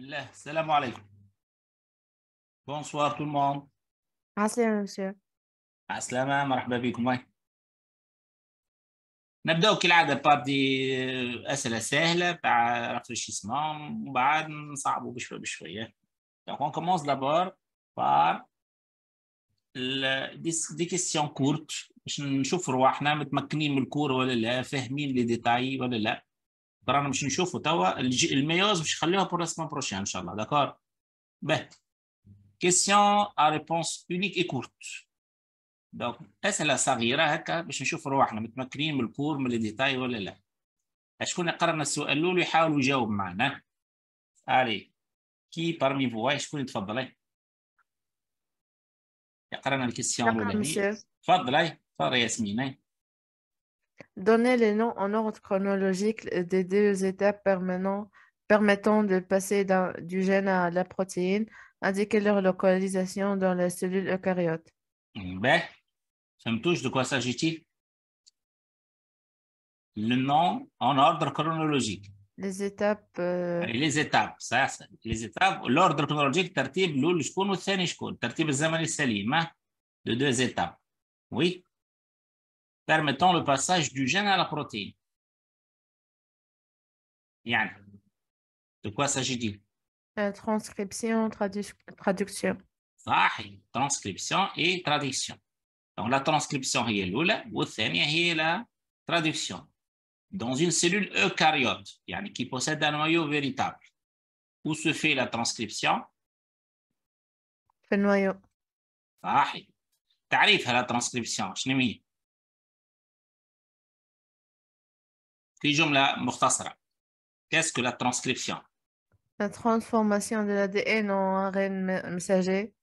الله السلام عليكم بونسوار تو مون عسلامة مسيو عسلامة مرحبا بكم هاي نبداو كالعادة باب أسئلة سهلة تاع رافريشيسمون ومن وبعد نصعبو بشوية بشوية دونك اون كومونس دابور بار دي كيستيون كورت باش نشوف رواحنا متمكنين من الكورة ولا لا فاهمين لي ديتاي ولا لا رانا باش نشوفه توا الميوز باش نخليوها بور لاسمان بروشين ان شاء الله داكور باهي كيسيون ا ريبونس اونيك اي كورت دونك اسئله صغيره هكا باش نشوف روحنا متمكنين من الكور من الديتاي ولا لا شكون قرانا السؤال الاول يحاول يجاوب معنا علي كي بارمي فوا شكون يتفضل لنا الكيسيون الاولاني تفضلي تفضلي ياسمين Donnez les noms en ordre chronologique des deux étapes permettant de passer du gène à la protéine, Indiquez leur localisation dans la cellule eucaryote. Mm, ben, ça me touche de quoi s'agit-il Le nom en ordre chronologique. Les étapes. Euh, les étapes ça, ça. les étapes l'ordre chronologique ترتيب الاول شكون والثاني شكون الترتيب السليم ها de permettant le passage du gène à la protéine. Yann, de quoi s'agit-il Transcription, traduction. transcription et traduction. Donc la transcription est l'oula, la traduction. Dans une cellule eucaryote, Yann qui possède un noyau véritable, où se fait la transcription le noyau. صحيح la transcription, شنو Qu'est-ce que la transcription La transformation de l'ADN en ARN messager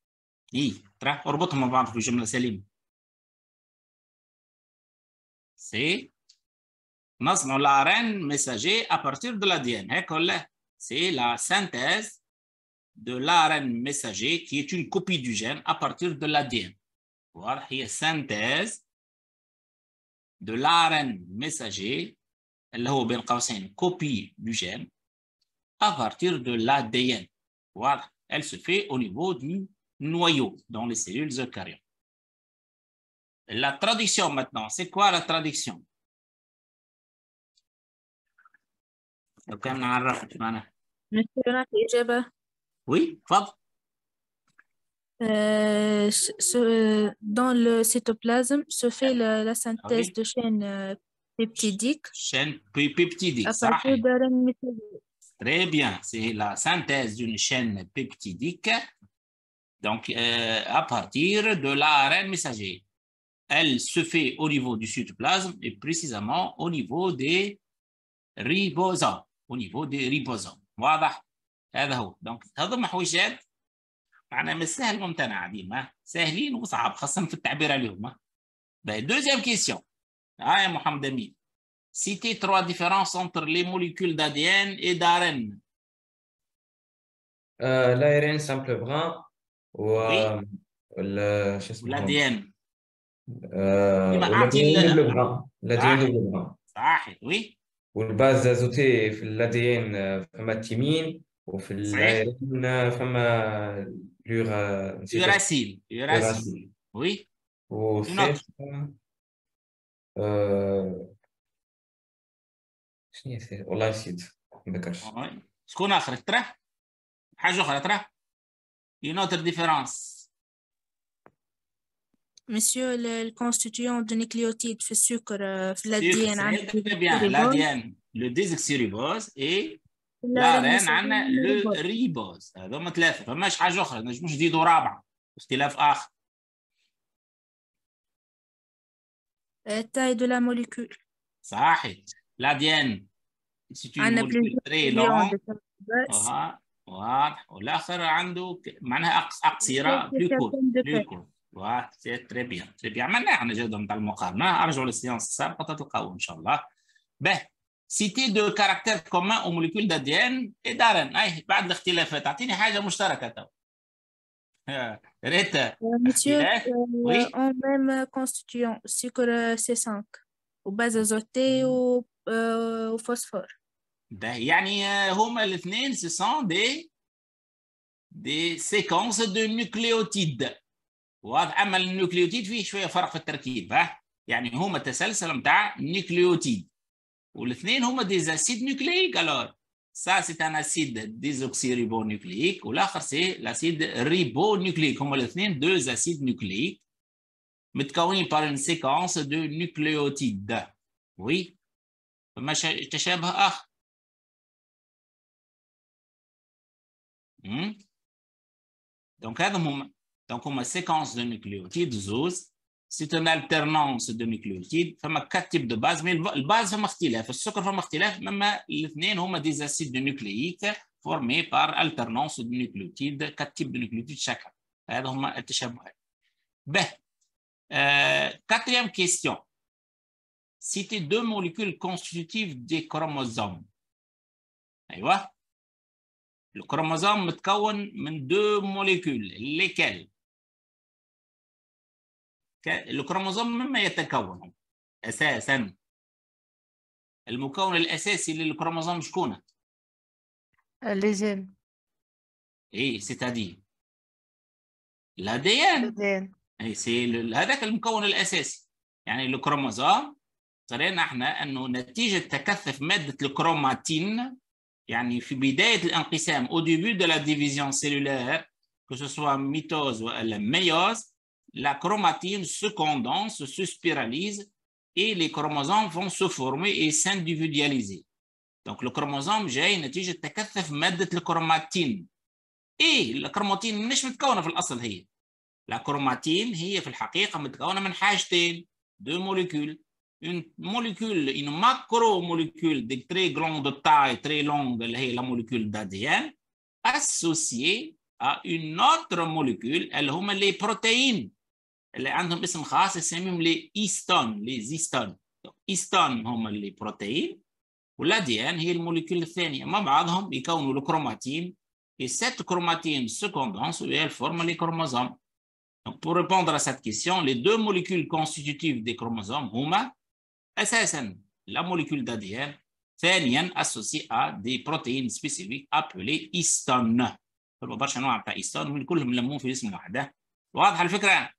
Oui, très Orbot mon ventre, في جملة سليمة C'est. l'ADN hein, C'est la synthèse de l'ARN messager qui est une copie du gène à partir de l'ADN. Voilà, il synthèse de l'ARN messager اللي copie du gène à partir de l'ADN. Voilà, elle se fait au niveau du noyau dans les cellules eucaryotes. La traduction maintenant, c'est quoi la traduction Oui, euh, dans le cytoplasme se fait ah la, synthèse ah de chaînes euh, peptidique. Chaîne peptidique. Très bien, c'est la synthèse d'une chaîne peptidique. Donc, euh, à partir de l'ARN messager. Elle se fait au niveau du cytoplasme et précisément au niveau des ribosomes. Au niveau des ribosomes. Hein, Mohamed Amin Citer trois différences entre les molécules d'ADN et d'ARN. Euh, L'ARN simple brun ou oui. Euh, l'ADN. Euh, L'ADN double bras. L'ADN brun. Oui. Ou le base azotée l'ADN فما euh, thymine, ou l'ARN, فما euh, l'uracile. Oui. Ou autre. شنو هي والله نسيت ما ذكرش آه. شكون اخر اطرح حاجه اخرى اطرح اين اوتر ديفيرونس مسيو الكونستيتيون دو نيكليوتيد في السكر في الأديان عندنا لو désoxyribose et لا ران عندنا لو ريبوز هذوما ثلاثة فماش حاجة أخرى نجموش نزيدوا رابعة اختلاف آخر تاي دو لا موليكول صحيح لا c'est une molécule très واضح والاخر عنده معناها اقصيره بلوكور واضح تري بيان تري بيان معناها احنا جوده نتاع المقارنه ارجعوا للسيونس السابقه تلقاوه ان شاء الله به سيتي دو كاركتير كومان او موليكول دي ان اي دارن اي بعد الاختلافات اعطيني حاجه مشتركه تو Euh, monsieur, euh, on a même un constituant, le sucre C5, ou bases azotées mm. et euh, au phosphore. Ben, Les deux sont des séquences de nucléotides. Les nucléotides, il y a un petit peu de différence dans la composition. Ils sont des séquences de nucléotides. Les deux sont des acides nucléiques, ça, c'est un acide désoxyribonucléique, ou là, c'est l'acide ribonucléique. On a deux acides nucléiques, mais on par une séquence de nucléotides. Oui. Ah. Hmm. Donc, تشابه a moment. donc, une séquence de nucléotides, de c'est une alternance de nucléotides. Il y a quatre types de bases, mais la base est Le sucre est même les deux hum, sont des acides nucléiques formés par alternance de nucléotides, quatre types de nucléotides chacun. Hein, donc, hum, ben, euh, quatrième question. Citez deux molécules constitutives des chromosomes. Le chromosome est composé de deux molécules. Lesquelles الكروموزوم مما يتكون اساسا المكون الاساسي للكروموزوم شكون؟ ليزين اي سيتادي الاديان اي سي هذاك المكون الاساسي يعني الكروموزوم ترينا احنا انه نتيجه تكثف ماده الكروماتين يعني في بدايه الانقسام او ديبي دو لا ديفيزيون سيلولير كو سوا ميتوز والا ميوز la chromatine se condense, se spiralise et les chromosomes vont se former et s'individualiser. Donc le chromosome un une tige de de chromatine. Et la chromatine n'est pas comme dans l'asile. La chromatine est en fait comme de deux molécules. Une molécule, une macromolécule de très grande taille, très longue, la molécule d'ADN, associée à une autre molécule, elle est les protéines. اللي عندهم اسم خاص يسميهم لإيستون لزيستون إيستون هم اللي بروتين والأديان هي الموليكيول الثانية مع بعضهم يكونوا الكروماتين et cette chromatine se condense et elle forme les chromosomes. Donc, pour répondre à cette question, les deux molécules constitutives des chromosomes هما أساسا la molécule d'ADN ثانيا associée à des protéines spécifiques appelées histone. فما برشا نوع تاع histone والكلهم لموه في اسم واحد. واضحة الفكرة؟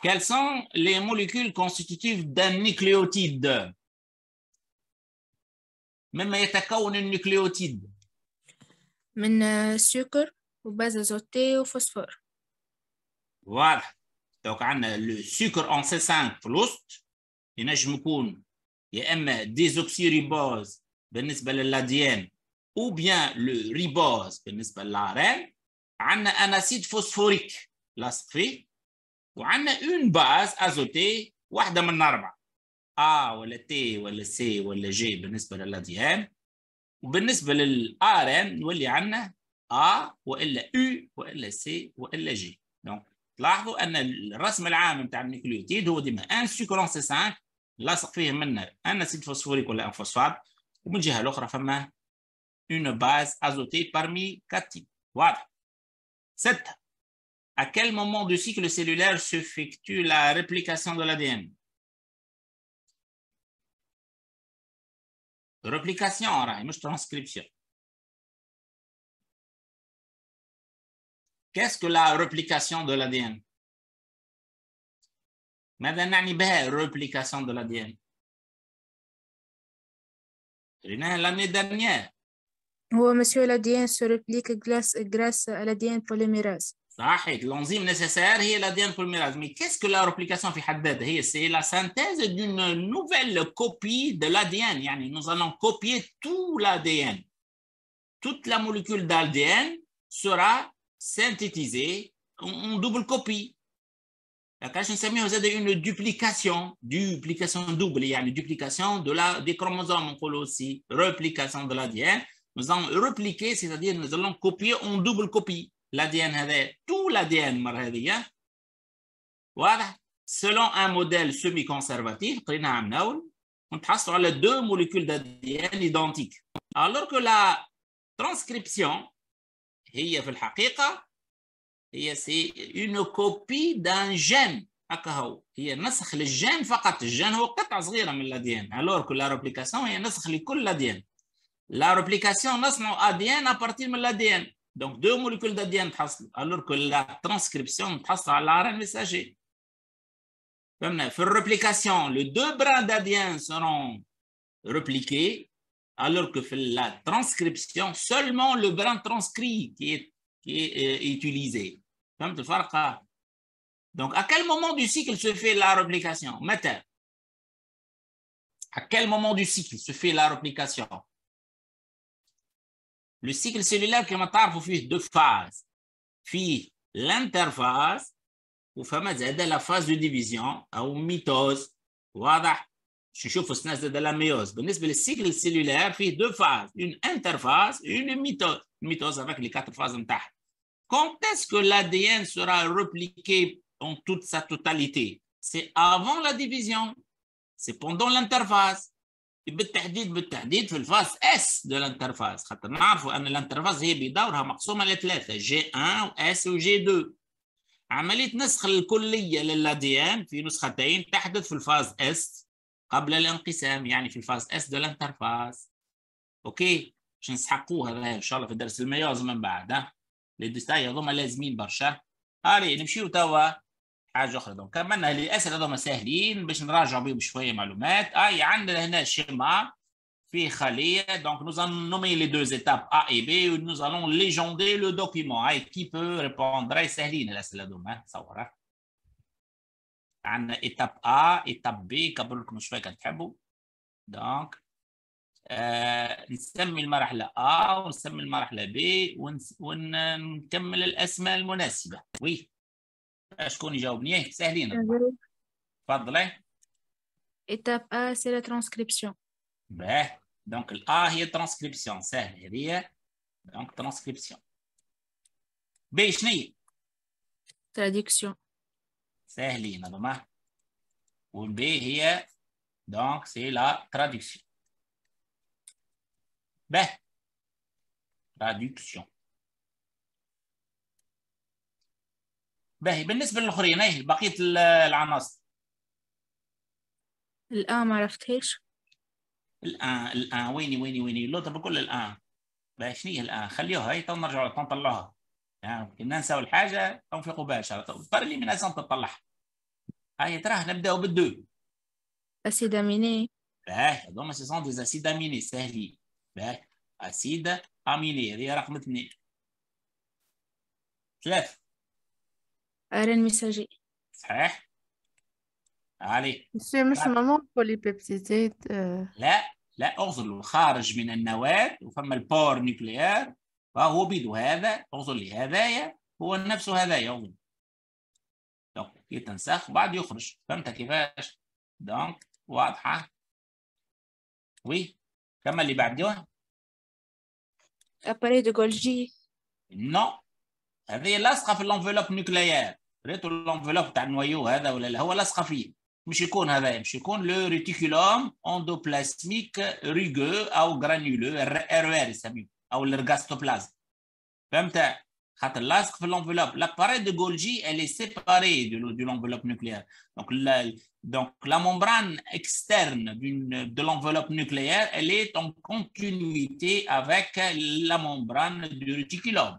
Quelles sont les molécules constitutives d'un nucléotide? Même il y a un nucléotide. Un euh, sucre, un base azotée, ou phosphore. Voilà. Donc, on hein, a le sucre en C5 plus, il y a un désoxyribose, l'ADN ou bien le ribose بالنسبة à l'ARN. On un acide phosphorique, لاصق فيه وعندنا اون باز ازوتي واحده من اربعه ا ولا تي ولا سي ولا جي بالنسبه للاديان وبالنسبه للار ان نولي عندنا ا والا او والا سي والا جي دونك تلاحظوا ان الرسم العام نتاع النيكليوتيد هو ديما ان سكرون سي 5 لاصق فيه منا ان اسيد فوسفوريك ولا ان فوسفات ومن الجهه الاخرى فما اون باز ازوتي بارمي كاتين واضح سته à quel moment du cycle cellulaire se effectue la réplication de l'ADN Réplication, مش transcription. Qu'est-ce que la réplication de l'ADN Madame نعني réplication de l'ADN l'année dernière. Oui, monsieur l'ADN se réplique grâce à l'ADN polymérase l'enzyme nécessaire est l'ADN polymérase. Mais qu'est-ce que la replication C'est la synthèse d'une nouvelle copie de l'ADN. Nous allons copier tout l'ADN. Toute la molécule d'ADN sera synthétisée en double copie. C'est une duplication, duplication double. Il y a une duplication de la, des chromosomes, on aussi replication de l'ADN. Nous allons repliquer, c'est-à-dire nous allons copier en double copie. l'ADN هذا تو l'ADN مر هذيا واضح سلون ان موديل سيمي semi-conservatif قرينا ناول ونتحصلوا على دو موليكول d'ADN ايدونتيك alors que la transcription هي في الحقيقة هي سي اون كوبي دان جين هكا هو هي نسخ للجين فقط الجين هو قطعة صغيرة من الأديان alors que la replication هي نسخ لكل الأديان لا ريبليكاسيون نصنع أديان à partir من الأديان Donc, deux molécules d'ADN alors que la transcription à l'ARN messager. la réplication, les deux brins d'ADN seront répliqués, alors que la transcription, seulement le brin transcrit qui est, euh, utilisé. Donc, à quel moment du cycle se fait la réplication À quel moment du cycle se fait la réplication le cycle cellulaire qui m'attarde fait deux phases. Puis l'interphase, c'est la phase de division, ou mitose, voilà. Je suis sûr que de la myose. Le cycle cellulaire fait deux phases, une interface et une mitose. avec les quatre phases en Quand est-ce que l'ADN sera repliqué en toute sa totalité? C'est avant la division, c'est pendant l'interface. بالتحديد بالتحديد في الفاس اس دو الانترفاس خاطر نعرفوا ان الانترفاس هي بدورها مقسومه لثلاثه جي 1 واس وجي 2 عمليه نسخ الكليه للاديان في نسختين تحدث في الفاز اس قبل الانقسام يعني في الفاز اس دو الانترفاس اوكي باش نسحقوها هذا ان شاء الله في درس الميوز من بعد لي ديتاي هذوما لازمين برشا هاري نمشيو توا حاجه اخرى دونك كملنا الاسئله هذوما ساهلين باش نراجع بهم شويه معلومات اي عندنا هنا شيما في خليه دونك نو زان نومي لي دو ايتاب ا et بي و نو زالون ليجوندي لو document اي كي بو ريبوندر ساهلين الاسئله هذوما تصور عندنا ايتاب ا ايتاب بي قبل لكم شويه كان تحبوا دونك آه نسمي المرحلة ا ونسمي المرحلة B ونكمل الأسماء المناسبة وي Est-ce qu'on a déjà oublié? C'est l'île. Pas de Étape A, c'est la transcription. Ben, donc l'A, il y transcription. C'est l'île. Donc, transcription. B, c'est quoi? Traduction. C'est l'île, normal. Ou B, il y a. Donc, c'est la traduction. Ben, traduction. باهي بالنسبه للاخرين ايه بقيه العناصر الان ما عرفتهاش الان الان ويني ويني ويني لوطه بكل الان باهي شنو هي الان خليوها هي تو نرجعوا تو نطلعوها يعني كي ننساو الحاجه تنفيقوا بها ان شاء الله طار لي من اسم تطلعها هاي تراه نبداو بالدو اسيد اميني باهي هذوما سي سون ديز اسيد اميني ساهلين باهي اسيد اميني هذه رقم اثنين ثلاثه رين ميساجي صحيح علي مش بولي بوليبيبتيدات لا لا اغزل خارج من النواة وفما البور نيوكليير فهو بيدو هذا اغزل لي هذايا هو نفس هذايا اغزل دونك يتنسخ وبعد يخرج فهمت كيفاش دونك واضحة وي كما اللي بعدها اباري دو جولجي نو هذه لاصقة في الانفلوب نيوكليير l'enveloppe d'annoyau, هذا ولا لا هو لاصق فيه. مش يكون هذا يمشي يكون le reticulum endoplasmique rugueux ou granuleux RER s'habille ou le gastoplasme. Bamta, خاطر laçque في l'enveloppe, la de Golgi est séparé de l'enveloppe nucléaire. Donc la membrane externe de l'enveloppe nucléaire, elle est en continuité avec la membrane du reticulum.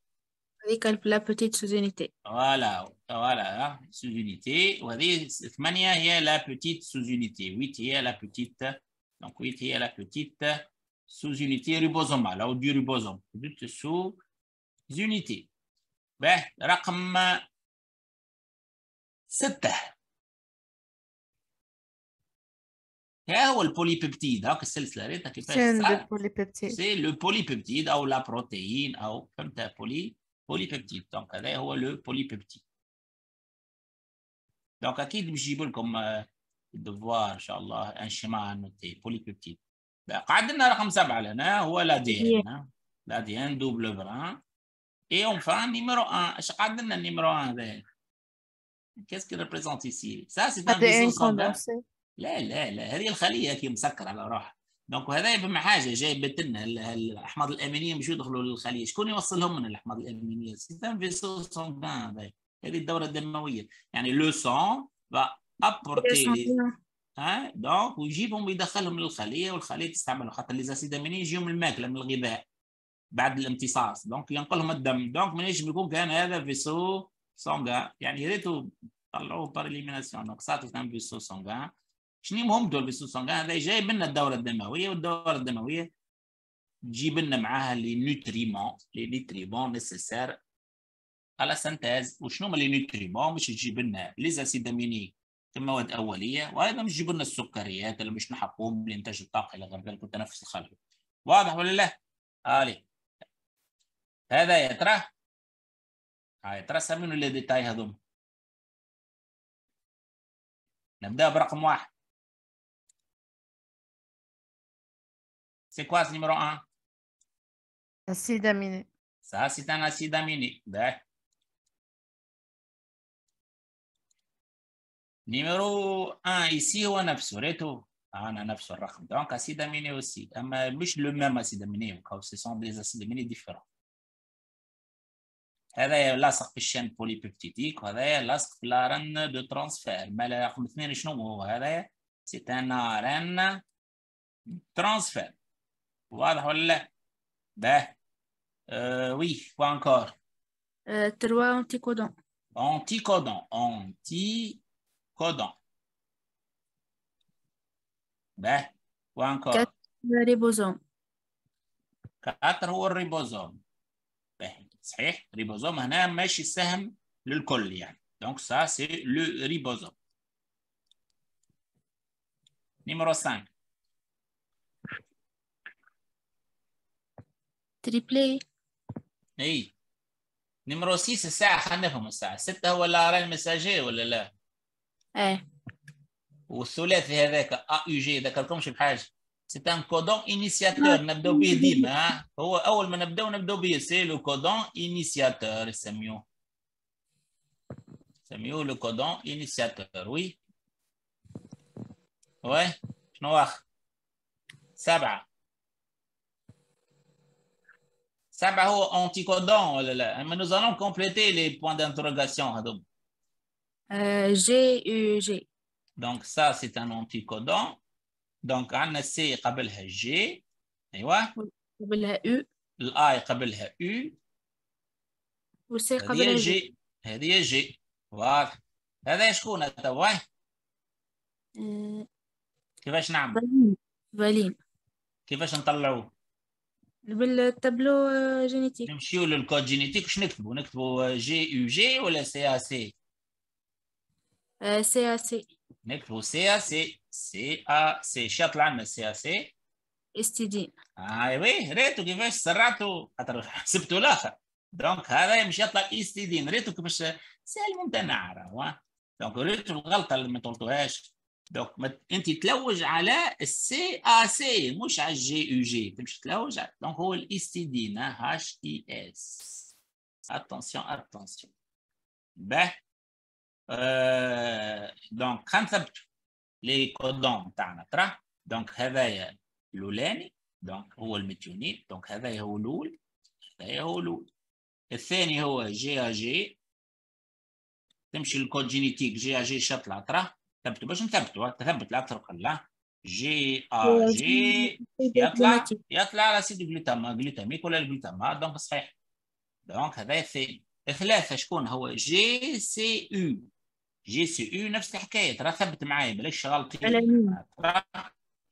La petite sous-unité. Voilà, voilà, hein, sous-unité. Vous voyez, cette manière, il y a la petite sous-unité. Oui, il y a la petite. Donc, oui, il y a la petite sous-unité du ribosome. du petite sous-unité. Ben, raconte-moi. C'est Il y a le polypeptide. Hein, hein, c'est le polypeptide ou la protéine. Comme ça, polypeptide. بوليبيبتيد دونك هذا هو لو بوليبيبتيد دونك اكيد باش نجيب لكم الدفوار ان شاء الله ان شيما نوتي بوليبيبتيد قعد لنا رقم سبعه لنا هو لا دي ان لا دي ان دوبل بران اي اون فان نيميرو 1 اش قعد لنا نيميرو 1 هذا كيس كي ريبريزونت سي سا سي دان لا لا لا هذه الخليه كي مسكره على روحها دونك وهذا فما حاجه جايبت لنا الاحماض الامينيه مش يدخلوا للخليه شكون يوصلهم من الاحماض الامينيه ان فيسو سونغان هذه الدوره الدمويه يعني لو سون با ابورتي ها دونك ويجيبهم ويدخلهم للخليه والخليه تستعملهم خاطر لي زاسيد امينيه يجيو من الماكله من الغذاء بعد الامتصاص دونك ينقلهم الدم دونك ما ينجم يكون كان هذا فيسو سونغان يعني يا ريتو طلعوه بار دونك سا سيستم فيسو سونغان شنو مهم دول بيستوصون هذا جاي لنا الدوره الدمويه والدوره الدمويه تجيب لنا معاها لي نوتريمون لي نوتريمون نيسيسير على سنتاز وشنو هما لي نوتريمون باش تجيب لنا ليزاسيد اميني كمواد اوليه وايضا باش تجيب لنا السكريات اللي باش نحقهم لانتاج الطاقه الى غير ذلك والتنفس الخلوي واضح ولا لا؟ هالي هذا يا ترى هاي ترى سامين ولا ديتاي هذوما نبدا برقم واحد C'est quoi ce numéro 1? Acide aminé. Ça, c'est un acide aminé. Ben. Numéro 1 ici, on a surtout. Donc, acide aminé aussi. Mais euh, le même acide aminé, ce sont des acides aminés différents. هذا لاصق في الشين بوليبيبتيديك وهذا لاصق في الارن دو ترانسفير ما رقم اثنين شنو هو ترانسفير oui, quoi encore euh, Trois anticodons. Anticodons. anticodons Quatre ribosomes. quatre ribosomes. C'est le ribosome, mais Donc ça, c'est le ribosome. Numéro cinq. تريبلي اي نمرو سيس الساعة خلينا نفهم الساعة ستة هو الاران المساجي ولا لا؟ ايه والثلاثي هذاك ا يو جي ذكركمش بحاجة سي ان كودون انيسياتور نبداو به ديما هو اول ما نبداو نبداو به سي لو كودون انيسياتور يسميوه يسميوه لو كودون انيسياتور وي وي شنو واخر سبعة un anticodon, oh mais nous allons compléter les points d'interrogation, G, U, G. Donc, ça, c'est un anticodon. Donc, un C قبلها G. قبلها U. قبلها U. قبلها كيفاش نعمل؟ كيفاش بالتابلو جينيتيك نمشيو للكود جينيتيك واش نكتبوا نكتبوا جي يو جي ولا سي ا سي سي ا سي نكتبوا سي ا سي سي ا سي شاطل لنا سي ا سي اس تي دي وي ريتو كيفاش سرعتوا خاطر حسبتوا الاخر دونك هذا مش يطلع اس تي دي ريتو كيفاش سهل ممتنع راهو دونك آه. ريتو الغلطه اللي ما طولتوهاش دونك انت تلوج على السي ا سي مش على الجي او جي تمشي تلوج على دونك هو الاستدينا هاش اي اس اتونسيون اتونسيون باه أه دونك خلينا لي كودون تاعنا ترا دونك هذايا الاولاني دونك هو الميتيونيل دونك هذايا هو الاول هذايا هو الاول الثاني هو جي ا جي تمشي الكود جينيتيك جي ا جي شطلع تراه ثبتوا باش نثبته تثبت اكثر قله جي ا جي يطلع يطلع على سيد جلوتاما جلوتاميك ولا الجلوتاما دونك صحيح دونك هذا الثاني ثلاثه شكون هو جي سي يو جي سي يو نفس الحكايه ترى ثبت معايا بلاش غلطي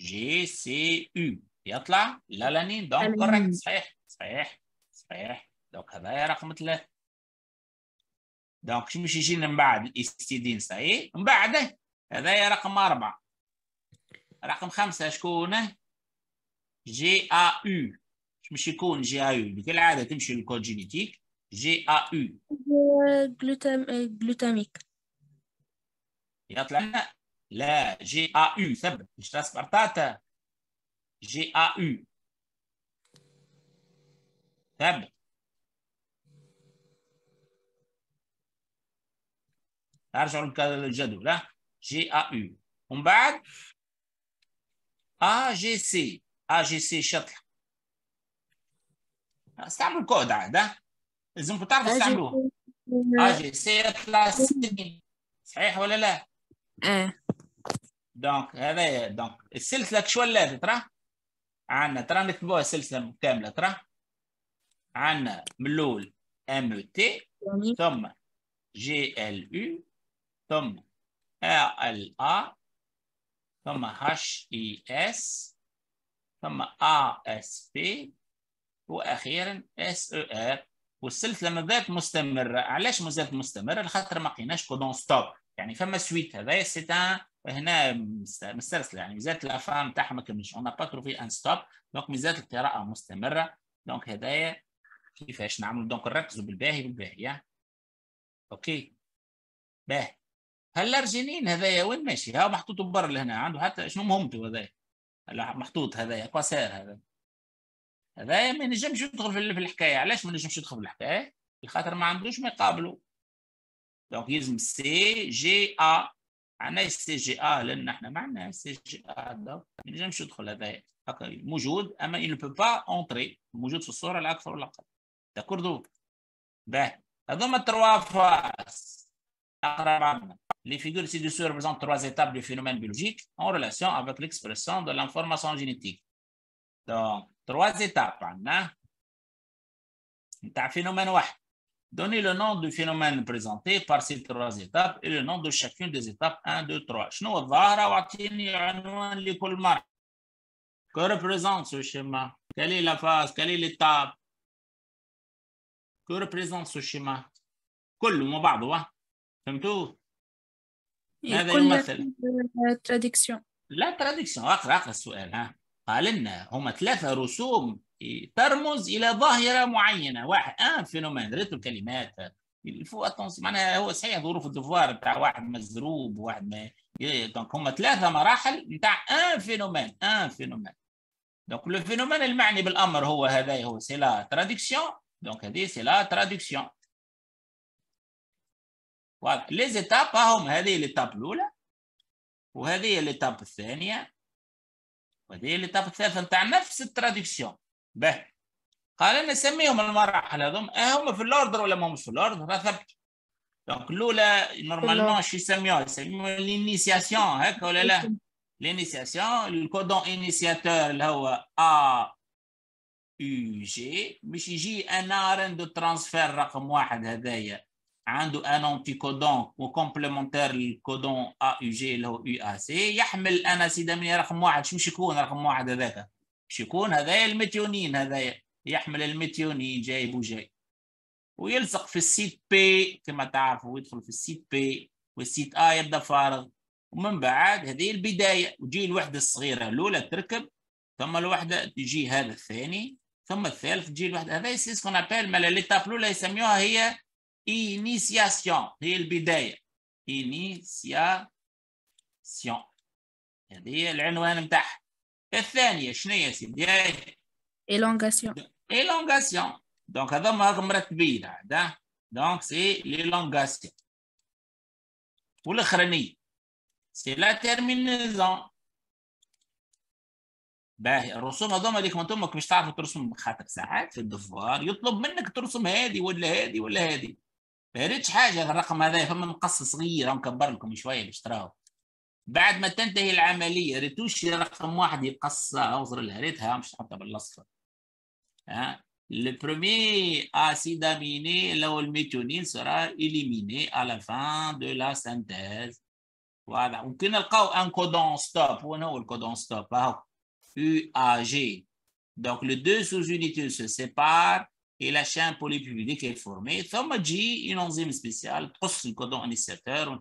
جي سي يو يطلع لالانين دونك كوريكت صحيح صحيح صحيح دونك هذا رقم ثلاثه دونك شنو باش يجينا من بعد الاستيدين صحيح من بعد هذايا رقم أربعة رقم خمسة شكونه جي ا أو مش يكون جي ا يو كالعادة تمشي للكود جينيتيك جي ا أو آه، جلوتاميك يطلع لا لا جي ا أو ثبت مش بطاطا جي ا أو ثبت ارجعوا للجدول ها G-A-U. On bag? A-G-C. A-G-C, C'est un code, hein? Ils peut A-G-C, la C'est ou là? Hein. Donc, eh ben, donc, c'est le choix là, tu عنا ترى نكتبوها M -T, ثم G L U ثم ا ثم اس ثم بي واخيرا ار e والسلسله من ذات مستمره علاش مازالت مستمره لخاطر ما لقيناش كودون ستوب يعني فما سويت هذا سيت هنا مسترسله يعني مازالت الافان تاعها ما كملش اون با تروفي ان ستوب دونك مازالت القراءه مستمره دونك هذايا كيفاش نعملوا دونك نركزوا بالباهي بالباهي اوكي باهي هالارجينين هذايا وين ماشي ها محطوط برا لهنا عنده حتى شنو مهمته هذايا محطوط هذايا باسير هذا هذايا ما ينجمش يدخل في الحكايه علاش ما ينجمش يدخل في الحكايه خاطر ما عندوش ما يقابلوا دونك يلزم سي جي ا عندنا سي جي ا لان احنا ما عندنا سي جي ا ما ينجمش يدخل هذايا موجود اما اي ne اونتري موجود في الصوره لا اكثر ولا اقل داكوردو باهي هذوما تروا فاس Les figures ci-dessous représentent trois étapes du phénomène biologique en relation avec l'expression de l'information génétique. Donc, trois étapes. Hein. un phénomène Donnez le nom du phénomène présenté par ces trois étapes et le nom de chacune des étapes 1, 2, 3. Que représente ce schéma Quelle est la phase Quelle est l'étape Que représente ce schéma فهمتوه؟ هذا يمثل تراديكسيون لا تراديكسيون اقرا اقرا السؤال ها قال لنا هما ثلاثة رسوم ترمز إلى ظاهرة معينة واحد آن آه، فينومين ريتو الكلمات الفو معناها هو صحيح ظروف الدفوار بتاع واحد مزروب واحد ما دونك هما ثلاثه مراحل نتاع ان آه، فينومين ان آه، فينومين دونك لو فينومين المعني بالامر هو هذا هو سي لا تراديكسيون دونك هذه سي لا تراديكسيون لي زيتاب هم هذه ليتاب الاولى وهذه ليتاب الثانيه وهذه ليتاب الثالثه نتاع نفس الترادكسيون باه قال انا نسميهم المراحل هذوما أه هما في الاوردر ولا ماهمش في الاوردر راه ثبت دونك الاولى نورمالمون شو يسميوها يسميوها لينيسياسيون هكا ولا لا لينيسياسيون الكودون انيسياتور اللي هو ا يو جي باش يجي ان ار ان دو ترانسفير رقم واحد هذايا عنده ان انتي كودون وكومبليمونتير للكودون ا يو جي اللي هو يو ا سي يحمل اناسيدامين رقم واحد شو مش يكون رقم واحد هذاك شو يكون هذايا الميتيونين هذايا يحمل الميتيونين جايب وجاي ويلصق في السيت بي كما تعرفوا يدخل في السيت بي والسيت ا يبدا فارغ ومن بعد هذه البدايه وتجي الوحده الصغيره الاولى تركب ثم الوحده تجي هذا الثاني ثم الثالث تجي الوحده هذا سي سكون ابيل مالا ليتاب الاولى يسميوها هي initiation هي البداية initiation هذه هي العنوان نتاعها الثانية شنو هي سيدي؟ إيه. elongation elongation دونك هذا ما مرتبين هذا دونك سي ليلونغاسيون. والاخرانية سي لا تيرمينيزون باهي الرسوم هذوما اللي انتم ماكمش تعرفوا ترسم خاطر ساعات في الدفوار يطلب منك ترسم هذه ولا هذه ولا هذه يا ريتش حاجه هذا الرقم هذا فما مقص صغير نكبر لكم شويه باش تراو بعد ما تنتهي العمليه ريتوشي رقم واحد يقصها اوزر لها ريتها مش تحطها بالاصفر ها البرومي اسيد اميني اللي هو الميتونين سرا اليميني على فان دو لا سانتيز واضح ممكن نلقاو ان كودون ستوب وين هو الكودون ستوب اهو يو ا جي دونك لو دو سوز يونيتي سو سيبار et la chaîne polypublique est formée. une enzyme spéciale codon initiateur,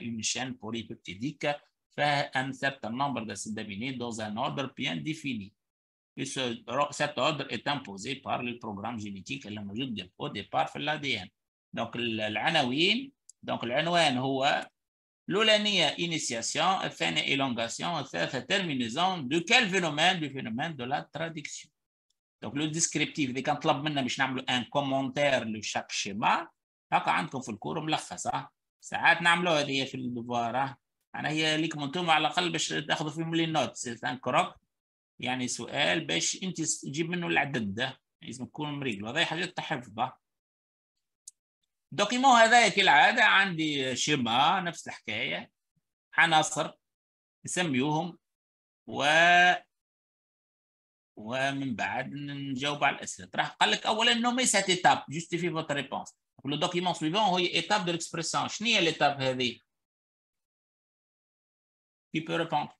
une chaîne polypeptidique fait un certain nombre d'acides dans un ordre bien défini. Et ce, cet ordre est imposé par le programme génétique la majorité au départ de l'ADN. Donc, ان. donc العناوين دونك initiation fin élongation terminaison de quel phénomène du phénomène de la traduction. دونك لو ديسكريبتيف اللي كان طلب منا باش نعملوا ان كومونتير لشاك شيما هاكا عندكم في الكور ملخص اه ساعات نعملوها هذه في الدوار انا معناها هي ليكم انتم على الاقل باش تاخذوا فيهم لي نوت سيت ان كروك يعني سؤال باش انت تجيب منه العدد لازم تكون مريقلو هذه حاجات تحفظها دوكيمون هذا كالعاده عندي شيما نفس الحكايه عناصر نسميوهم و ouais même après le diable etc. alors qu'aurait nommer cette étape justifiez votre réponse le document suivant est l'étape de l'expression je nie l'étape de l'héli qui peut répondre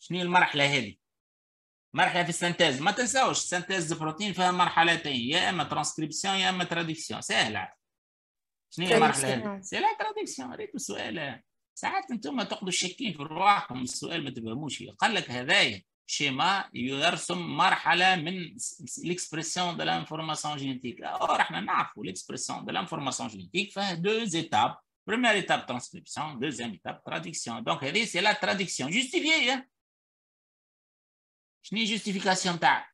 je nie la phase de l'héli phase de synthèse maintenant ça où synthèse des protéines fait deux phases y a une transcription y a une traduction c'est la je nie la phase c'est la traduction c'est quoi ساعات انتم تقضوا شاكين في رواحكم السؤال ما تفهموش فيه قال لك هذايا شيما يرسم مرحله من ليكسبرسيون دو لانفورماسيون جينيتيك اور احنا نعرفوا ليكسبرسيون دو لانفورماسيون جينيتيك فيها دوز ايتاب بريمير ايتاب ترانسكريبسيون دوزيام ايتاب تراديكسيون دونك هذه سي لا تراديكسيون جوستيفيي شنو هي جوستيفيكاسيون تاعك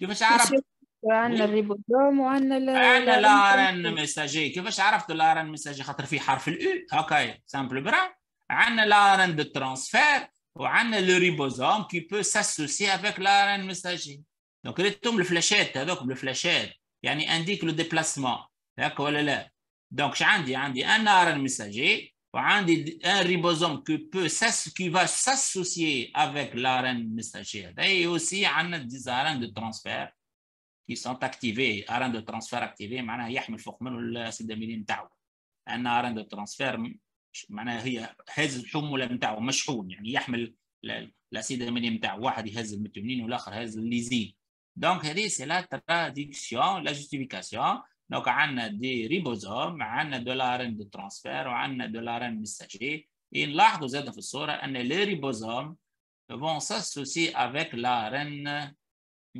كيفاش عرفت وعندنا الريبوزوم وعندنا عندنا الار ان ميساجي كيفاش عرفتوا الار ان ميساجي خاطر فيه حرف الاو هكا سامبل برا عندنا الار ان دو ترانسفير وعندنا لو ريبوزوم كي بو ساسوسي افيك الار ان ميساجي دونك ريتهم الفلاشات هذوك الفلاشات يعني انديك لو ديبلاسمون هاك ولا لا دونك ش عندي عندي ان ار ان ميساجي وعندي ان ريبوزوم كو بو ساس كي فا ساسوسيي افيك الار ان ميساجي هذا اي اوسي عندنا ديزاران دو ترانسفير كي سونت اكتيفي اران دو ترانسفير اكتيفي معناها يحمل فوق منه الاسيد امينين نتاعو لان اران دو ترانسفير معناها هي هز الحموله نتاعو مشحون يعني يحمل الاسيد امينين نتاعو واحد يهز الميتونين والاخر هز الليزين دونك هذه سي لا تراديكسيون لا جوستيفيكاسيون دونك عندنا دي ريبوزوم عندنا دو دو ترانسفير وعندنا دو لا ان ميساجي نلاحظوا زاد في الصوره ان لي ريبوزوم vont s'associer avec l'ARN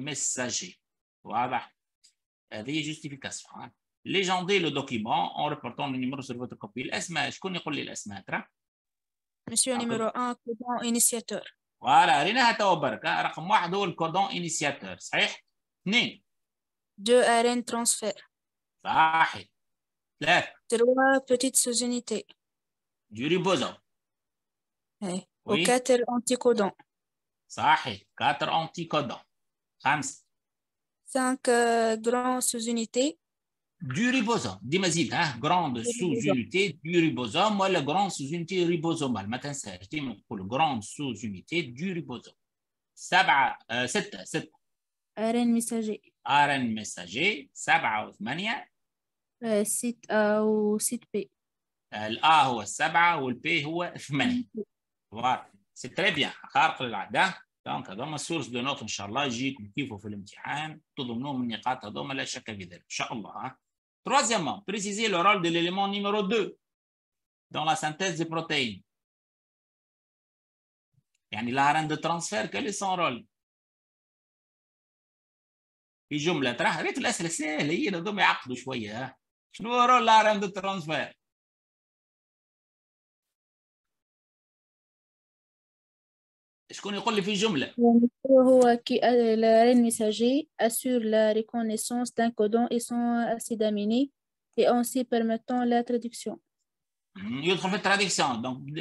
messager. Voilà, Avec euh, la justification. Hein. Légendez le document en reportant le numéro sur votre copie. L'aspect, je connais le les Monsieur numéro 1, codon initiateur. Voilà, l'arène a été épargnée. Le numéro 1, codon initiateur. C'est ça. L'arène. Deux arènes transferts. C'est vrai. Trois petites sous-unités. Du ribosome. Oui. Quatre anticodons. C'est vrai. Quatre anticodons. Cinq cinq grandes euh, sous-unités. Du ribosome, d'imazil, hein, grande sous-unité du ribosome, ou la grande sous-unité ribosomale. Matin, je dis, le grande sous-unité du ribosome. Euh, c'est ou دونك هذوما السورس دو نوت ان شاء الله يجيك كيفو في الامتحان تضمنوهم النقاط هذوما لا شك في ذلك ان شاء الله Troisièmement, بريسيزي لو رول دو ليليمون نيميرو 2 دون لا سانتيز دي بروتيين يعني لارن دو ترانسفير quel سون رول في جملة تراه ريت الأسئلة سهلة هي هذوما يعقدوا شوية شنو هو رول لارن دو ترانسفير شكون يقول لي في جمله هو qui la reine messager assure la reconnaissance d'un codon et son acide aminé et s'y permettant la traduction mm,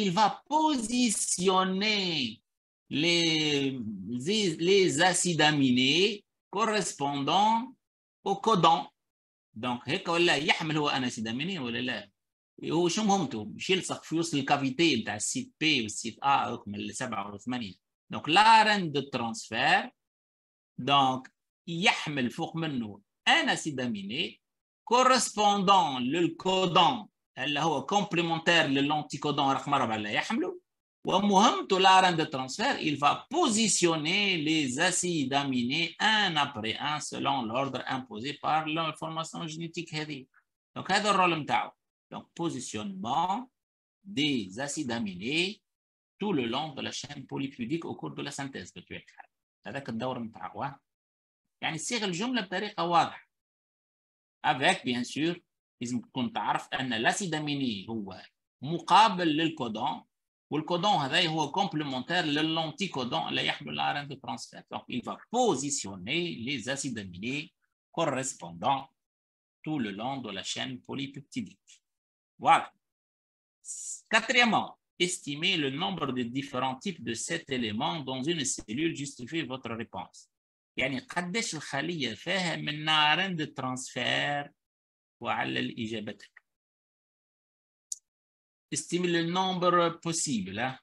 il va positionner les les acides aminés correspondant au codon Donc, il va يحمل هو ان aminé, ولا وشو مهمته؟ باش يلصق وسط الكافيتي نتاع السيت بي والسيت ا من سبعه وثمانيه دونك لا رند دو ترانسفير دونك يحمل فوق منه ان اسيد اميني كورسبوندون للكودون اللي هو كومبليمونتير للونتي كودون رقم اربعه اللي يحمله ومهمته لا رند دو ترانسفير il va positionner les acides aminés un après un selon l'ordre imposé par l'information génétique هذه دونك هذا الرول نتاعو Donc, positionnement des acides aminés tout le long de la chaîne polypeptidique au cours de la synthèse que tu as C'est ce que cest que avec, bien sûr, il faut l'acide aminé est le codon, et le codon est complémentaire le l'anticodon l'arène transfert. Donc, il va positionner les acides aminés correspondants tout le long de la chaîne polypeptidique. Voilà. Quatrièmement, estimez le nombre de différents types de sept éléments dans une cellule. Justifiez votre réponse. يعني Estimez le nombre possible, hein.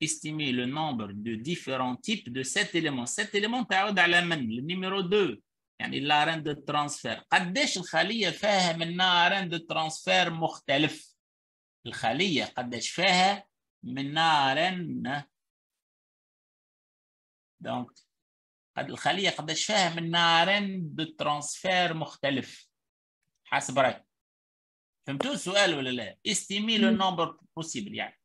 Estimez le nombre de différents types de sept éléments. Sept éléments Le numéro 2. يعني الارند ترانسفير قديش الخليه فيها من ارند ترانسفير مختلف الخليه قديش فيها من ارن دونك قد الخليه قديش فيها من ارند ترانسفير مختلف حسب رايك فهمتوا السؤال ولا لا استيمي لو نمبر بوسيبل يعني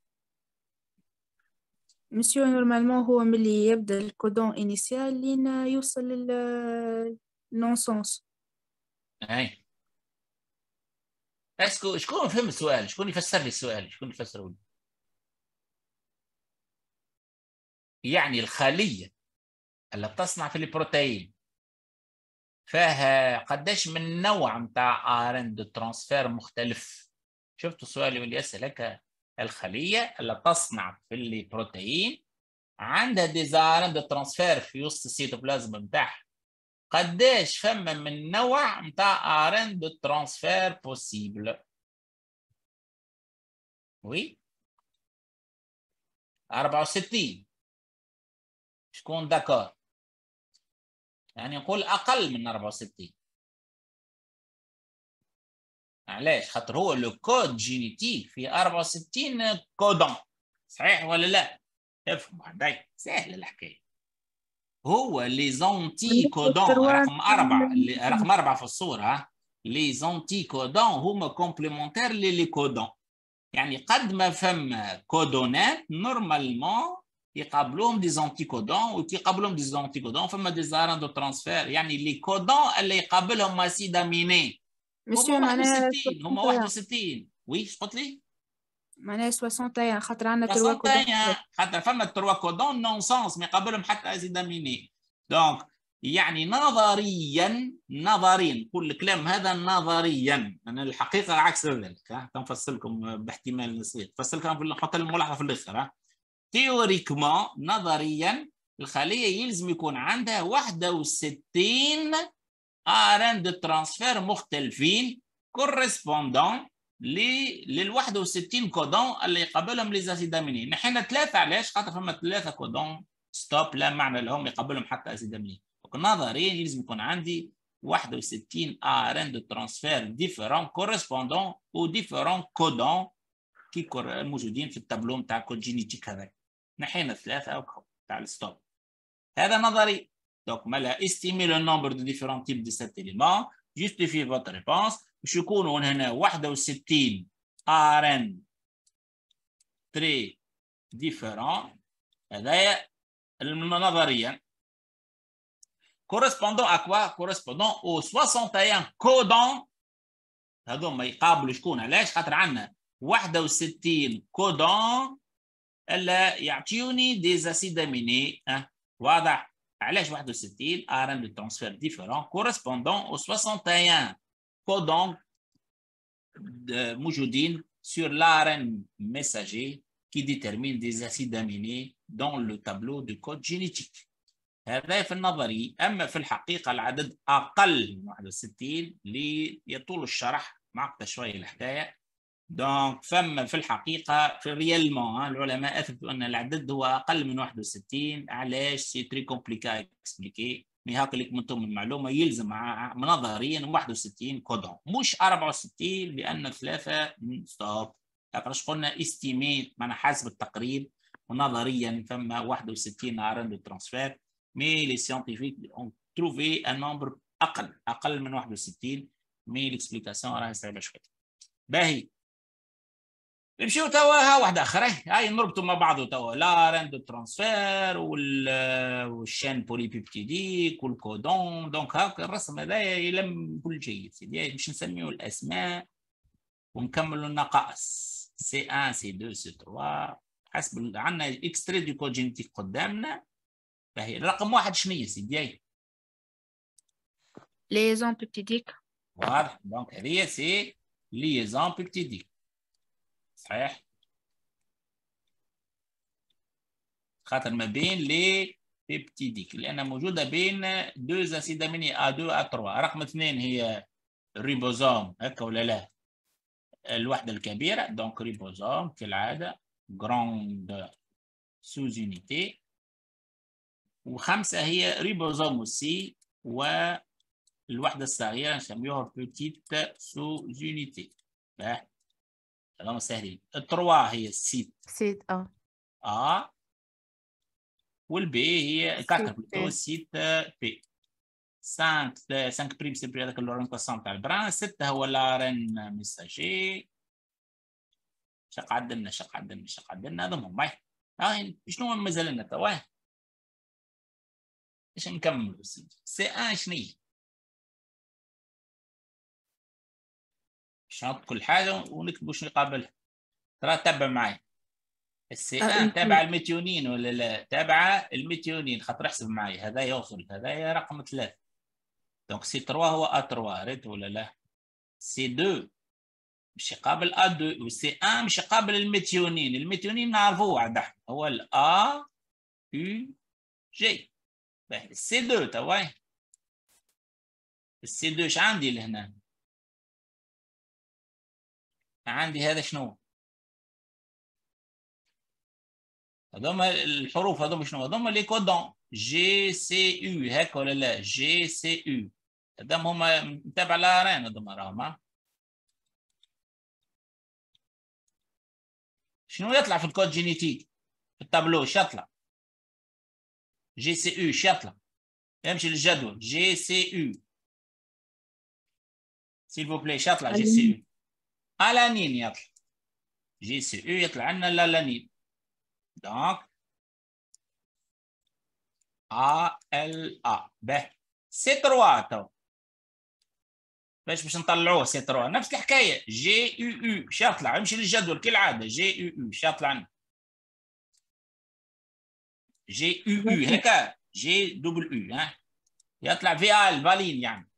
مسيو نورمالمون هو ملي يبدا الكودون انيسيال لين يوصل لل نونسونس اي اسكو إيه، شكون فهم السؤال شكون يفسر لي السؤال شكون يفسره لي يعني الخليه اللي بتصنع في البروتين فيها قداش من نوع نتاع ار ان دو ترانسفير مختلف شفتوا السؤال اللي يسالك الخليه اللي تصنع في البروتين عندها دو ترانسفير في وسط السيتوبلازم بتاعها قداش فما من نوع نتاع ار ان دو ترانسفير بوسيبل وي 64 شكون داكور يعني نقول اقل من 64 علاش خاطر هو لو كود جينيتيك في 64 كودون صحيح ولا لا افهم بعدين سهل الحكايه هو لي زونتيكودون رقم أربعة رقم أربعة في الصورة لي زونتيكودون هما كومبليمونتير كودون يعني قد ما فما كودونات نورمالمون يقابلوهم دي كودون وكيقابلوهم دي كودون فما دي زاران دو ترانسفير يعني لي كودون اللي يقابلهم اسيد اميني هما 61 هما 61 وي اش قلت لي؟ معناها 61 يعني خاطر عندنا كودون يعني خاطر فما ترواكودون نون سونس ما قبلهم حتى اميني دونك يعني نظريا نظريا كل الكلام هذا نظريا انا الحقيقه عكس ذلك تنفصل لكم باحتمال نسيت نفصل لكم نحط الملاحظه في الاخر تيوريكمون نظريا الخليه يلزم يكون عندها 61 ار دو ترانسفير مختلفين كورسبوندون لل 61 كودون اللي يقابلهم ليزاسيداميني نحينا ثلاثه علاش خاطر فما ثلاثه كودون ستوب لا معنى لهم يقابلهم حتى دونك نظريا لازم يكون عندي 61 ار ان دو ترانسفير ديفيرون كوريسبوندون او ديفيرون كودون كي موجودين في التابلو نتاع كود جينيتيك هذا نحينا ثلاثه وكهو تاع الستوب هذا نظري دونك مالا استيمي لو نومبر دو ديفيرون تيب دي سات اليمون justifie ريبونس. وش يكونون هنا 61 ار ان 3 ديفيرون هذايا نظريا كورسبوندون اكوا كورسبوندون او 61 كودون هذو ما يقابلوا شكون علاش خاطر عندنا 61 كودون الا يعطيوني دي اسيد اميني أه. واضح علاش 61 ار ان دو ترانسفير ديفيرون كورسبوندون او 61 de moujoudine sur l'ARN messager qui détermine des acides aminés dans le tableau de code génétique هذا في النظري أما في الحقيقة العدد أقل من 61 اللي يطول الشرح معقدة شوية الحكاية دونك فما في الحقيقة في ريالمون العلماء أثبتوا أن العدد هو أقل من 61 علاش سي تري كومبليكا اكسبليكي نهاق لك منتم المعلومه يلزم مع نظريا 61 كودون مش 64 لان ثلاثه ستوب طيب، لكنش قلنا استيميت معنا حسب التقريب ونظريا فما 61 ارن دو ترانسفير مي لي سيانتيفيك اون تروفي ان نمبر اقل اقل من 61 مي ليكسبليكاسيون راهي صعيبه شويه باهي نمشيو توا ها واحدة أخرى إيه، هاي نربطوا مع بعض توا لا رند ترانسفير والشين بيبتيديك والكودون دونك هاك الرسم هذايا يلم كل شيء سيدي باش نسميو الأسماء ونكملوا النقائص سي 1 سي 2 سي 3 حسب عندنا اكستري دو كود جينيتيك قدامنا باهي رقم واحد شنو هي سيدي زون بيبتيديك واضح دونك هذه سي زون بيبتيديك صحيح خاطر ما بين لي بيبتيديك لان موجوده بين دوز اسيد اميني ا 2 ا 3 رقم اثنين هي ريبوزوم هكا ولا لا الوحده الكبيره دونك ريبوزوم كالعاده جراند سوز يونيتي وخمسه هي ريبوزوم سي و الوحده الصغيره نسميوها بوتيت سوز يونيتي تمام سهلين التروا هي السيد سيد اه اه والبي هي كاكر بلوتو سيد آه، بي سانك آه، سانك بريم سي بري هذاك اللورين كوسون تاع البران ستة هو لارين ميساجي شق عدلنا شق عدلنا شق عدلنا هذوما هم باي آه شنو مازال لنا توا باش نكملوا سي ان شنو هي شنط كل حاجه ونكتب واش نقابلها ترى تبع معايا السي ان آه، آه، إيه. تابعه الميتيونين ولا لا تابعه الميتيونين خاطر احسب معايا هذا يوصل هذا يا رقم ثلاث دونك سي 3 هو ا 3 ريت ولا لا سي 2 مش يقابل ا 2 وسي 1 مش يقابل الميتيونين الميتيونين نعرفوه عاد هو ال ا يو جي سي 2 توا السي 2 اش عندي لهنا عندي هذا شنو هذوما الحروف هذوما شنو هذوما لي كودون جي سي يو هكا ولا لا جي سي يو هذوما هما لا لارين هذوما راهم شنو يطلع في الكود جينيتيك في التابلو شطلع جي سي يو شطلع امشي للجدول جي سي يو سيل بلاي شطلع جي سي يو الانين يطلع جي سي او يطلع لنا الالانين دونك ا ال ا به سي 3 باش باش نطلعوه سي 3 نفس الحكايه جي يو او شا طلع نمشي للجدول كالعاده جي يو او شا طلع لنا جي يو او هكا جي دبل او ها يطلع في ال فالين يعني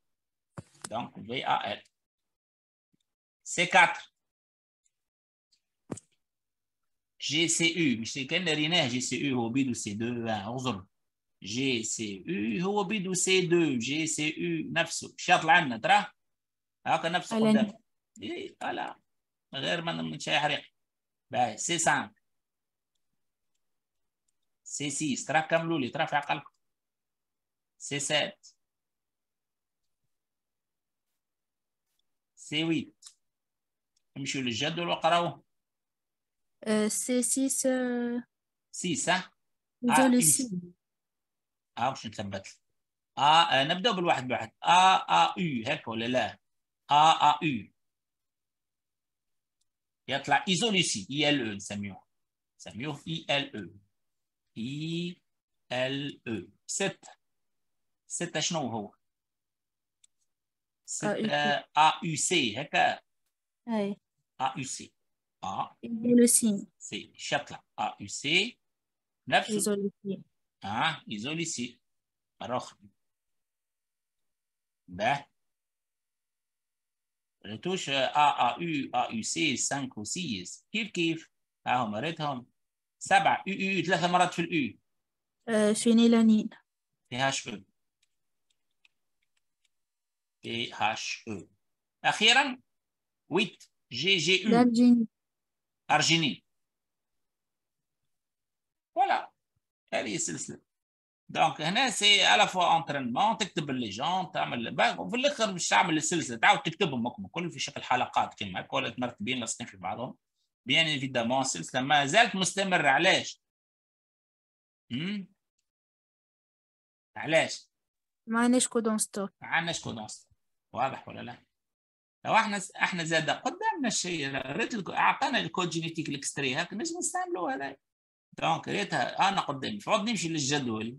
دونك في ال C4. GCU. Je sais qu'il y a GCU, Robid ou C2. Hein, GCU, Robid ou C2. GCU, Nafsu. Chatlan, Natra. Alors, Nafsu, on a. Voilà. غير ما نمشي حريق باهي C'est 5 C'est 6 ترا كملوا لي ترا في عقلكم سي 7 C'est 8 امشوا للجدول واقراوه سي سيس سيسة نزول سي اه وش نثبت آه نبدأ بالواحد بواحد آ آ يو هيك ولا لا آ آ يو يطلع إيزوليسي إي إل أو نسميوه نسميوه إي إل أو إي إل أو ستة ستة شنو هو؟ ستة آ يو سي هكا أي AUC A isoleucine c'est شكله AUC نفسه isoleucine اه isoleucine رخم ب رتوش AAU AUC 5 و 6 كيف كيف ها هم ريتهم سبع يو يو ثلاث مرات في اليو فينيلانين تي هاش او تي هاش او اخيرا ويت جي جي أو أرجيني أرجيني فوالا هذه هي السلسله دونك هنا سي الا فوا انترينمون تكتب لي جون تعمل وفي الاخر مش تعمل السلسله تعاود تكتبهم كل في شكل حلقات كيما هكا ولا مرتبين لاصقين في بعضهم بيان ايفيدامون السلسله ما زالت مستمره علاش؟ علاش؟ ما عندناش كودون ستوك ما عندناش كودون ستوك واضح ولا لا؟ لو احنا احنا زاد قدامنا الشيء ريت اعطانا الكود جينيتيك الاكستري هاك نجم نستعملوها هذا دونك ريتها انا قدامي فعاد نمشي للجدول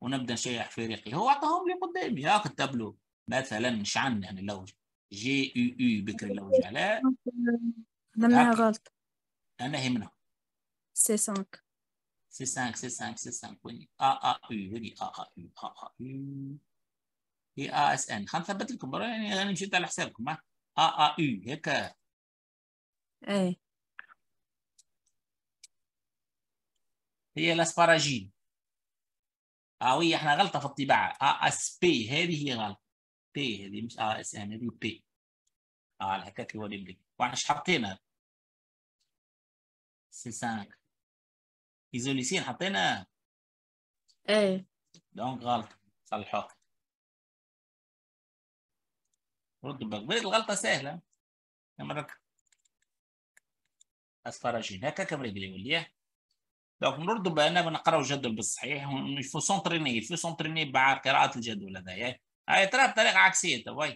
ونبدا نشيح في ريقي هو عطاهم لي قدامي هاك التابلو مثلا شعن يعني لوج جي يو يو بكري لوج على منها غلط انا همنا سي 5 سي 5 سي 5 سي 5 وين ا ا يو هذه ا ا يو ا ا يو هي اس ان خلينا نثبت لكم يعني انا مشيت على حسابكم A A U هيك ايه هي الاسباراجين وي احنا غلطة في الطباعة آ اس بي هذه هي غلطة بي هذه مش آ اس ام هذه بي اه هكاك هو اللي واحنا ايش حطينا سي 5 ايزوليسين حطينا ايه دونك غلط صلحوها ردوا بالبيض الغلطة سهلة نمرك أسفرجين هكا كبريبلي وليه دونك نردوا بأن نقراو الجدول بالصحيح ونفو سونتريني يفو سونتريني مع قراءة الجدول هذايا هاي تراه بطريقة عكسية توا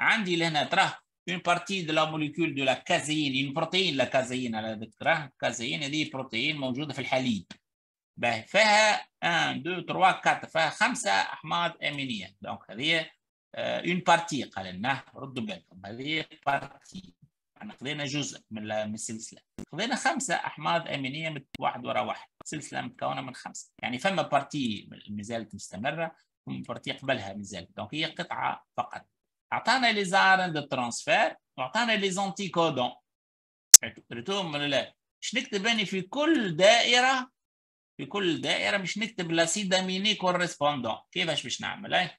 عندي لهنا تراه اون بارتي دو لا موليكول دو لا كازيين اون بروتين لا كازيين على ذاك تراه الكازيين هذه بروتين موجودة في الحليب باهي فيها ان دو تروا 4 فيها خمسة أحماض أمينية دونك هذه بارتي آه، قال لنا ردوا بالكم هذه بارتي احنا خذينا جزء من السلسله خذينا خمسه احماض امينيه من واحد ورا واحد سلسله متكونه من خمسه يعني فما بارتي ما زالت مستمره فما بارتي قبلها ما زالت دونك هي قطعه فقط اعطانا لي زارن دو ترانسفير واعطانا لي زونتي كودون ريتوم ولا لا مش نكتب اني يعني في كل دائره في كل دائره مش نكتب لاسيد اميني كورسبوندون كيفاش باش نعمل ايه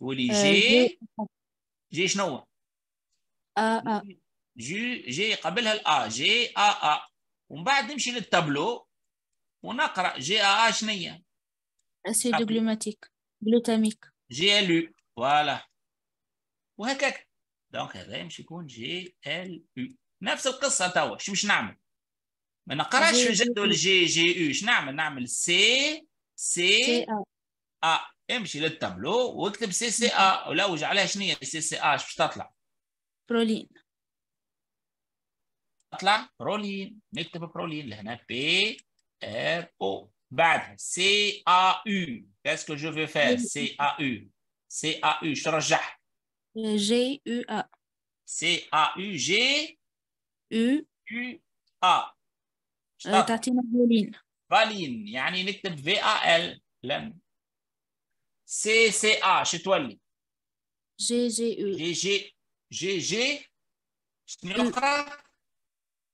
ولي جي جي شنو هو؟ ا جي جي قبلها الا جي ا ا ومن بعد نمشي للتابلو ونقرا جي ا ا شنيا اسيد جلوماتيك جلوتاميك جي ال يو فوالا وهكاك دونك هذا يمشي يكون جي ال يو نفس القصه توا شو باش نعمل ما نقراش في جدول جي جي يو شنو نعمل نعمل سي سي ا امشي للتابلو واكتب سي سي ا ولوج عليها شنو هي سي سي ا باش تطلع برولين تطلع برولين نكتب برولين لهنا بي ار او بعدها سي ا يو كاسكو جو في فير سي ا يو سي ا يو شو رجعها جي يو ا سي ا يو جي يو يو ا تعطينا فالين فالين يعني نكتب في ا ال لن C C A chez toi G G U e. G G G G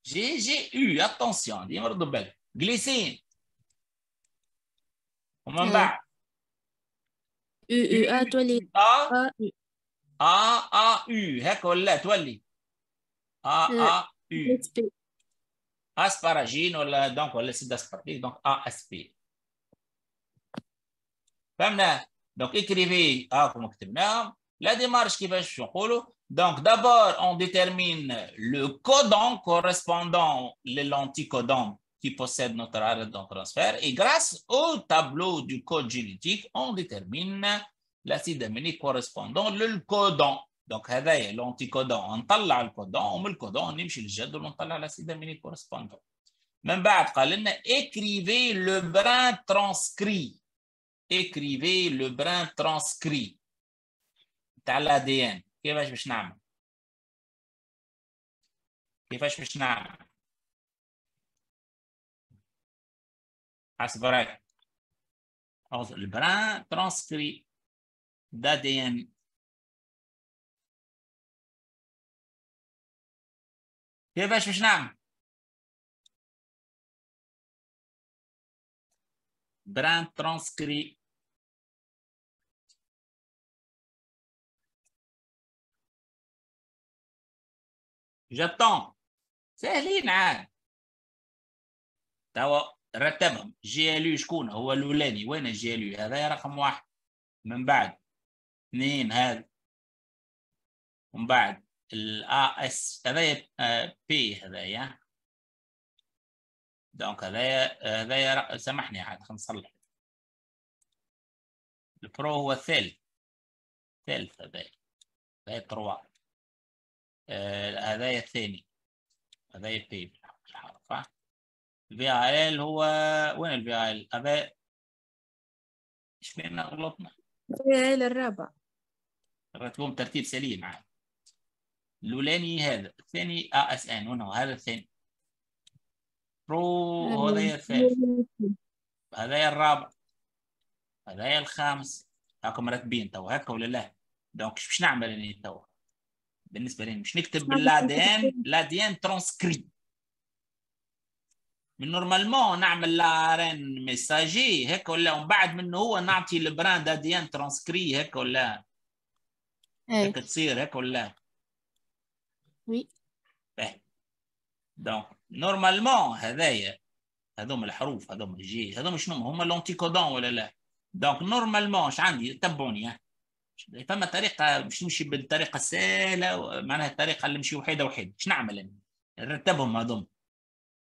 G G U attention dis-moi A glissine glycine on euh, e, a U U A toi A A A U A, toi A A U euh, asparagine ou donc donc A S P donc, écrivez ah, la démarche qui va Donc, d'abord, on détermine le codon correspondant l'anticodon qui possède notre arrêt de transfert. Et grâce au tableau du code génétique, on détermine l'acide aminé correspondant le codon. Donc, هذا l'anticodon. on on le الكودون on on ونطلع l'acide aminé correspondant. Même après, écrivez le brin transcrit Écrivez le brin transcrit dans l'ADN. Qu'est-ce que vous voulez faire? Ah, Qu'est-ce que vous voulez faire? as Le brin transcrit dans l'ADN. Qu'est-ce que vous voulez faire? brand transcript جاتون ساهلين عاد توا رتبهم جي ال شكون هو الاولاني وين الجي ال هذا رقم واحد من بعد اثنين هذا ومن بعد الا اس هذا بي آه، هذايا دونك هذايا هذايا سامحني عاد نصلح البرو هو الثالث الثالث هذايا هذايا تروا آه، هذايا الثاني هذايا بي صح الفي اي ال هو وين الفي اي ال هذا شفنا غلطنا؟ الفي اي ال الرابع رتبهم ترتيب سليم عاد الاولاني هذا الثاني ا اس ان هنا هذا الثاني رو هذايا الثالث هذايا الرابع هذايا الخامس هاكم مرتبين تو هكا ولا لا دونك باش نعمل انا تو بالنسبه لي مش نكتب باللا دي ان لا دي ان ترانسكري من نورمالمون نعمل لا رين ميساجي هكا ولا ومن بعد منه هو نعطي البراند دي ان ترانسكري هكا ولا هكا إيه. تصير هكا ولا وي إيه. دونك نورمالمون هذايا هذوما الحروف هذوما الجي هذوما شنو هما كودون ولا لا دونك نورمالمون اش عندي تبعوني فما طريقه باش نمشي بالطريقه السهله معناها الطريقه اللي نمشي وحيده وحيده اش نعمل انا نرتبهم هذوما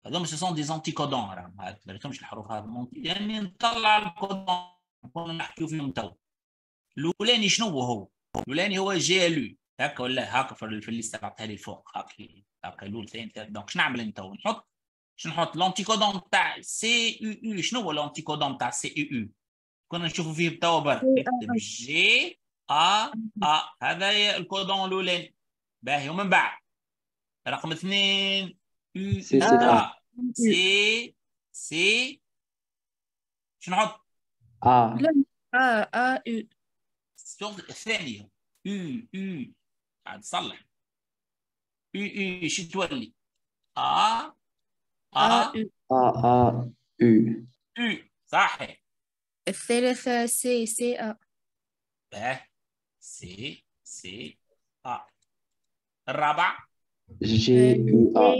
هذوما سو سون دي زونتيكودون راهم ما ريتهمش الحروف هذوما يعني نطلع الكودون نحكيو فيهم تو الاولاني شنو هو؟ الاولاني هو جي ال هاك ولا هكا هاك في اللي استبعدتها لي فوق هاك هاك ثالث دونك شنو نعمل انت نحط شنو نحط كودون تاع سي يو يو شنو هو كودون تاع سي يو يو كنا نشوفوا فيه توا برك نكتب جي ا ا هذا الكودون الاولاني باهي ومن بعد رقم اثنين سي سي آه. سي سي شنو نحط؟ اه لا ا آه. ا آه. يو الثانيه يو يو هتصلح اي اي شو تولي ا آه. ا ا ا ا صحيح ا سي سي ا ا سي سي ا الرابع جي ا ا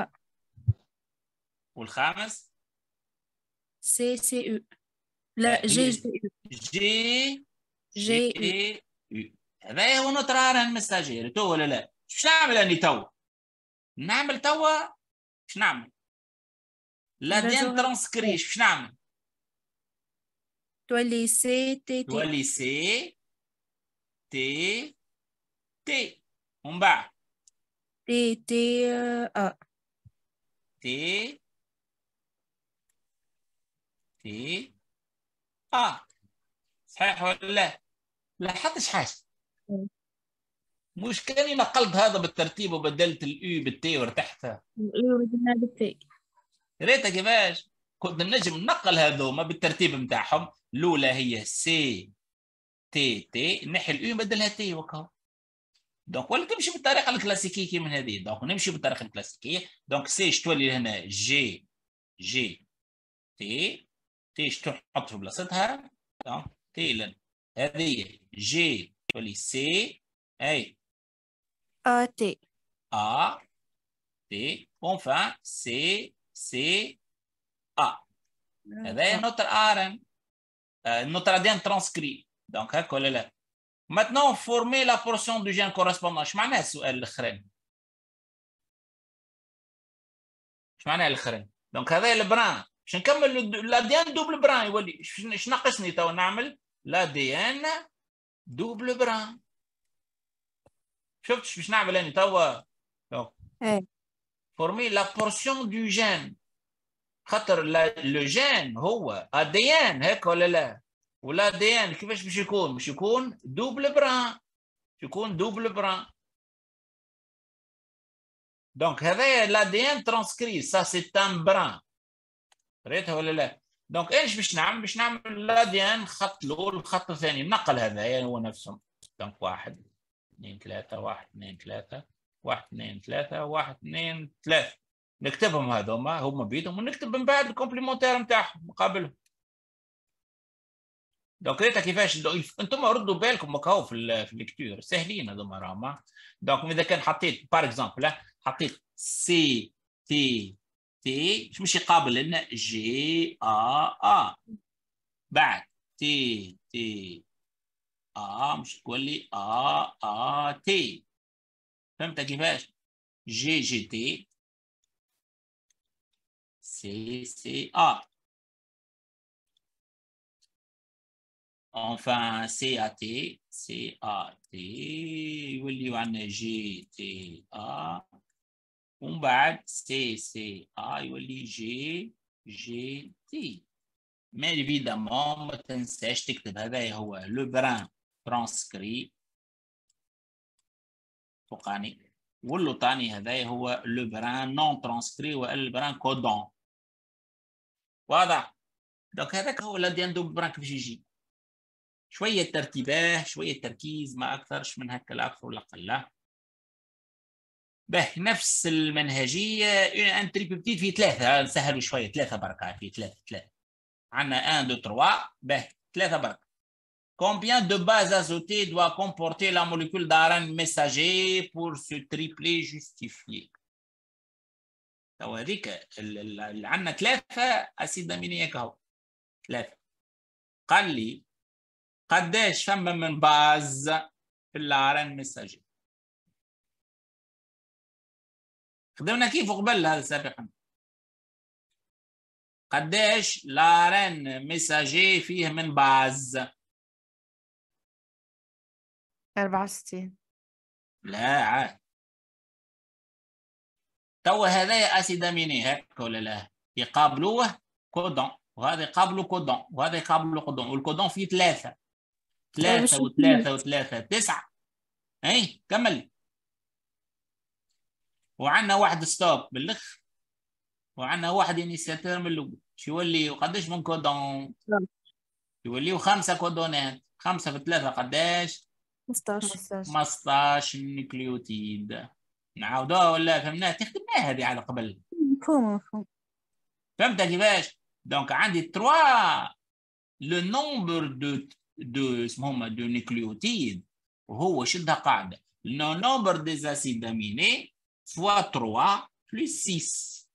ا ا والخامس سي سي ا لا جي جي ا جي جي ا هذا إيه هو نطران المساجير تو ولا لا باش نعمل اني تو نعمل تو باش نعمل لا دين ترانسكري باش نعمل تولي سي تي تي تولي سي تي تي ومن بعد تي تي ا تي تي ا صحيح ولا لا؟ لاحظتش حاجه مش كاني نقلت هذا بالترتيب وبدلت الاي e بالتي وارتحتها الاي e وبدلناها بالتي ريتها كيفاش كنت نجم نقل هذوما بالترتيب نتاعهم الاولى هي سي تي تي نحي الاي e بدلها تي وكهو دونك ولا تمشي بالطريقه الكلاسيكيه كيما من هذه دونك نمشي بالطريقه الكلاسيكيه دونك سي تولي هنا جي جي تي تي تحط في بلاصتها دونك تي هذه جي C. A. T. A. T. Enfin, C. C. A. Eh ben, ah. Notre ARN. Hein. Euh, notre ADN transcrit. Donc, collez hein, colle Maintenant, former la portion du gène correspondant. Je m'en es ou elle le Je m'en es le Donc, elle a le bras. Je m'en suis mis la DNA double bras. Je m'en suis mis la L'ADN Double brin. me eh. former la portion du gène. le gène, ADN, hein, Ou l'ADN? je double brin. double brin. Donc, l'ADN transcrit. Ça, c'est un brin. دونك ايش باش نعمل؟ باش نعمل لادي ان خط الاول الخط الثاني النقل هذا يعني هو نفسه دونك واحد اثنين ثلاثة واحد اثنين ثلاثة واحد اثنين ثلاثة واحد اثنين ثلاثة نكتبهم هذوما هما بيدهم ونكتب من بعد الكومبليمونتير نتاعهم مقابلهم دونك ريتا كيفاش انتم ردوا بالكم هاو في في الليكتور ساهلين هذوما راهم دونك اذا كان حطيت باغ اكزومبل حطيت سي تي تي مش يقابل لنا جي ا ا بعد تي تي ا مش تقول لي ا ا تي فهمت كيفاش جي جي تي سي سي ا enfin C C A A T, T, il y a عندنا G T A. ومن بعد سي سي اي يولي جي جي تي مي ايفيدامون ما تنساش تكتب هذا هو لو بران ترانسكري فوقاني واللوطاني هذا هو لو بران نون ترانسكري بران كودون واضح دونك هذاك هو الذي يندوب بران كيفاش يجي شويه ترتيبه شويه تركيز ما اكثرش من هكا لا اكثر ولا قله به نفس المنهجيه ان تريبيبتيد في ثلاثه نسهلوا شويه ثلاثه بركه في ثلاثه ثلاثه عندنا ان دو تروا به ثلاثه بركه Combien de bases azotées doit comporter la molécule d'ARN messager pour سو تريبلي justifié تو هذيك اللي عندنا ثلاثه اسيد امينيه هو ثلاثه قال لي قداش فما من باز في إن ميساجي خدمنا كيف قبل هذا سابقا قديش لارن ميساجي فيه من باز 64 لا عاد تو هذايا اسيداميني هاك ولا لا يقابلوه كودون وهذا يقابلو كودون وهذا يقابلو كودون والكودون فيه ثلاثة ثلاثة وثلاثة وثلاثة تسعة اي كمل وعندنا واحد ستوب باللخ وعندنا واحد انيسياتور يعني من الاول شو يولي قداش من كودون يوليو خمسه كودونات خمسه في ثلاثه قداش 15 15 نيكليوتيد نعاودوها ولا فهمناها تخدمناها هذه على قبل مفهوم مفهوم فهمت كيفاش دونك عندي تروا لو نومبر دو دو اسمهم دو نيكليوتيد وهو شدها قاعده لو نومبر ديزاسيد اميني فوا 3 بلس 6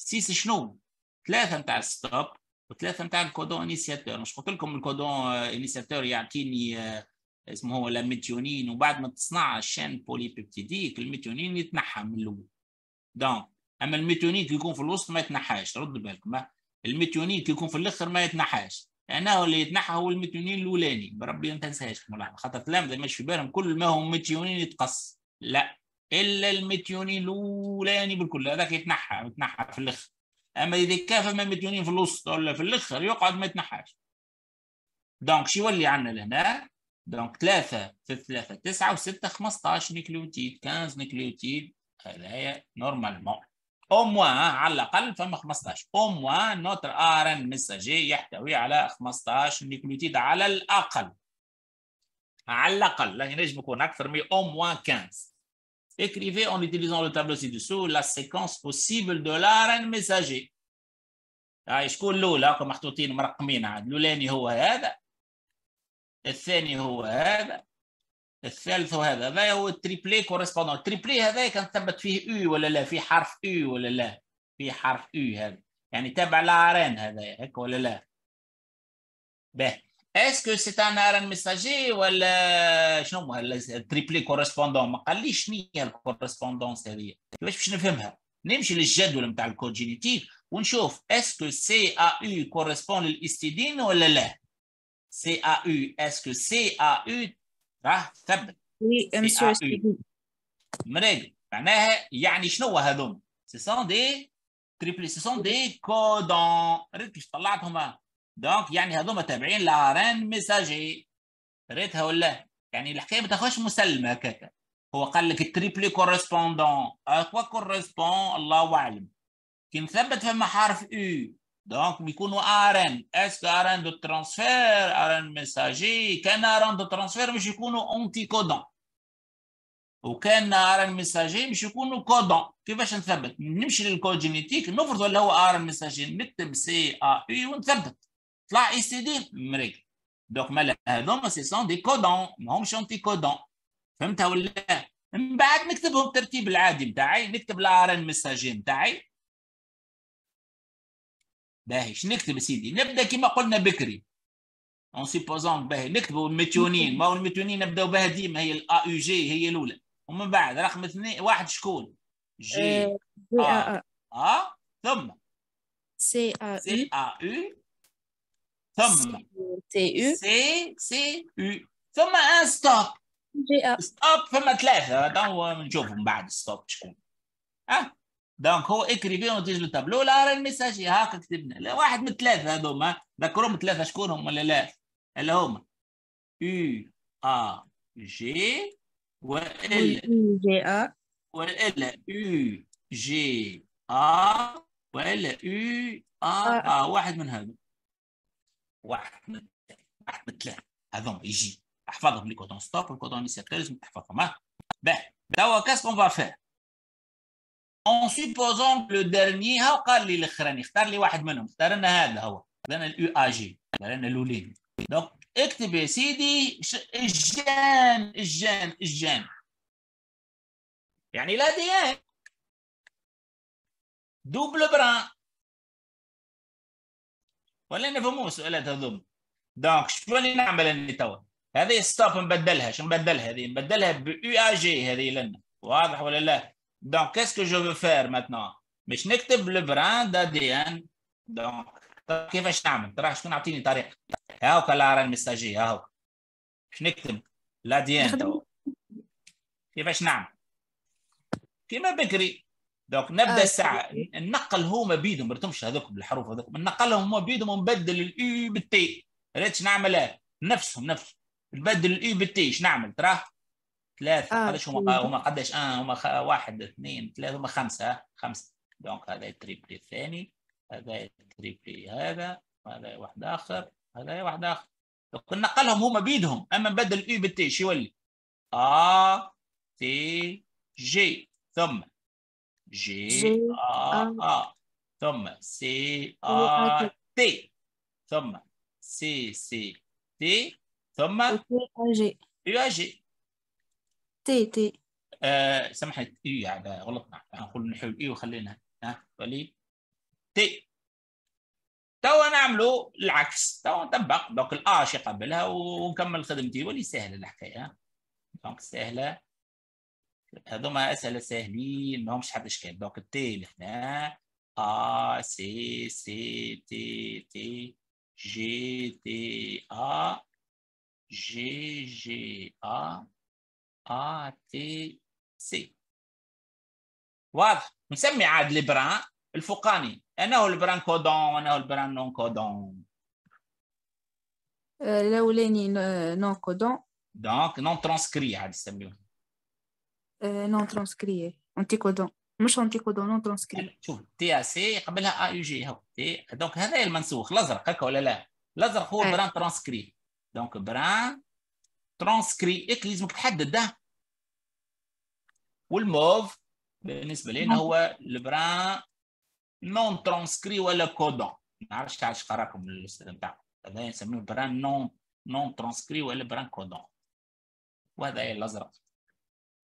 6 شنو؟ ثلاثة نتاع ستوب وثلاثة نتاع الكودون انيسياتور مش قلت لكم الكودون انيسياتور يعطيني اسمه هو الميتيونين وبعد ما تصنع الشين بولي بيبتيديك الميثيونين يتنحى من الاول دونك اما الميثيونين كي يكون في الوسط ما يتنحاش رد بالكم الميثيونين كي يكون في الاخر ما يتنحاش انا اللي يتنحى هو الميثيونين الاولاني بربي ما تنساهاش خاطر التلامذه مش في بالهم كل ما هم ميثيونين يتقص لا الا المتيونين الاولاني بالكل هذاك يتنحى يتنحى في الاخر اما اذا كافى من متيونين في الوسط ولا في الاخر يقعد ما يتنحاش دونك شو يولي عندنا لهنا دونك ثلاثة في ثلاثة تسعة وستة 15 نيكليوتيد 15 نيكليوتيد هذايا نورمالمون او موا على الاقل فما 15 او موا نوتر ار ان ميساجي يحتوي على 15 نيكليوتيد على الاقل على الاقل لا ينجم يكون اكثر من او موا 15 Écrivez en utilisant le tableau ci-dessous la séquence possible de l'ARN messager. شكون الاولى هكا محطوطين مرقمين عاد الاولاني هو هذا الثاني هو هذا الثالث هو هذا هو التريبلي كوريسبوندون التريبلي هذا كان ثبت فيه او ولا لا في حرف او ولا لا في حرف او هذا يعني تابع لعران هذا هيك ولا لا به اسكو سي تاع نهار ميساجي ولا شنو التريبلي كورسبوندون ما قاليش شنو هي الكورسبوندونس هذه كيفاش باش نفهمها نمشي للجدول نتاع الكود جينيتيك ونشوف اسكو سي ا يو كورسبوند للاستيدين ولا لا سي ا يو اسكو سي ا يو راه ثبت وي مسيو مراقب معناها يعني شنو هذوما سي سون دي تريبلي سي سون دي كودون ريت كيف طلعتهم دونك يعني هذوما تابعين لارين ميساجي ريتها ولا يعني الحكايه ما تاخذش مسلمه هكاك هو قال لك التريبلي كورسبوندون اكوا أه، كورسبون الله اعلم كي نثبت فما حرف او دونك بيكونوا ارين اسكو ارين دو ترانسفير ارين ميساجي كان ارين دو ترانسفير مش يكونوا اونتي كودون وكان اران ميساجي مش يكونوا كودون كيفاش نثبت نمشي للكود جينيتيك نفرض اللي هو اران ميساجي نكتب سي ا اي ونثبت طلع اي سي دي مريكا دوك مالا هذوما سي سون دي كودون ماهمش انتي كودون فهمتها ولا من بعد نكتبهم بالترتيب العادي نتاعي نكتب الار ان ميساجي نتاعي باهي شنو نكتب سيدي نبدا كيما قلنا بكري اون سيبوزون باهي نكتبوا الميتونين ما هو الميتونين نبداو بها ديما هي الا يو جي هي الاولى ومن بعد رقم اثنين واحد شكون جي ا ا ثم سي ا سي ا ثم تي يو سي سي يو ثم ان ستوب ستوب ثم ثلاثه تو هو بعد ستوب شكون اه دونك هو اكري فيهم وتجي له تابلو لا راه الميساج هاك كتبنا واحد من الثلاثه هذوما ذكرهم ثلاثه شكون هم ولا لا اللي هما يو ا جي وال جي ا ولا يو جي ا ولا يو ا واحد من هذا واحمد احمد ثلاثه هذوما يجي احفظهم لي كوتون ستوب والكوتون ديسيبتور لازم تحفظهم ها باهي توا كاس كون فار فيه اون سيبوزون لو ديرني هاو قال لي الاخراني اختار لي واحد منهم اختار لنا هذا هو لنا الاو اجي جي لنا الاولين دونك اكتب يا سيدي الجان الجان الجان يعني لا دي ان دوبل بران ولا نفهمو السؤالات هذوما دونك شنو اللي نعمل اني توا هذه ستوب نبدلها شنو نبدلها هذه نبدلها ب اي جي هذه لنا واضح ولا لا دونك كاسكو جو فو فير ماتنون باش نكتب لبراند دا دي ان دونك طيب، كيفاش نعمل ترى شكون عطيني طريقه هاو لا راه هاو باش نكتب لا دي ان كيفاش نعمل كيما بكري دونك نبدا آه، الساعه ننقل هما بيدهم برتمش هذوك بالحروف هذوك ننقلهم هما بيدهم ونبدل الاي e بالتي ريتش نعملها نفسهم نفسهم نبدل الاي e بالتي ايش نعمل تراه ثلاثة آه. قداش هما هما قداش آه هما خ... واحد اثنين ثلاثة هما خمسة خمسة دونك هذا التريبلي الثاني هذا التريبلي هذا هذا واحد آخر هذا واحد آخر دونك نقلهم هما بيدهم أما نبدل الاي e بالتي اش يولي آ تي جي ثم جي آ آ ثم سي آ تي ثم سي سي تي ثم جي يو جي تي تي آه سمحت إيه يعني غلطنا هنقول نحول إيه وخلينا ها ولي تي تو نعملوا العكس تو نطبق دوك الآشي قبلها ونكمل خدمتي ولي سهله الحكايه دونك سهله هذوما اسئله ساهلين ماهمش حتى اشكال دونك التي لهنا ا سي سي تي تي جي تي ا جي جي ا ا تي سي واضح نسمي عاد البران الفوقاني انا هو البران كودون انا هو البران نون كودون آه، الاولاني نون كودون دونك نون ترانسكري عاد نسميوه نون ترانسكريي انتيكودون مش انتيكودون نون ترانسكري شوف تي ا سي قبلها ا يو جي هو دونك هذا المنسوخ الازرق هكا ولا لا الازرق هو بران ترانسكري دونك بران ترانسكري اك لازمك تحدد ده والموف بالنسبه لنا هو البران نون ترانسكري ولا كودون ما نعرفش علاش قراكم الاستاذ نتاعكم هذا يسميه بران نون نون ترانسكري ولا بران كودون وهذا الازرق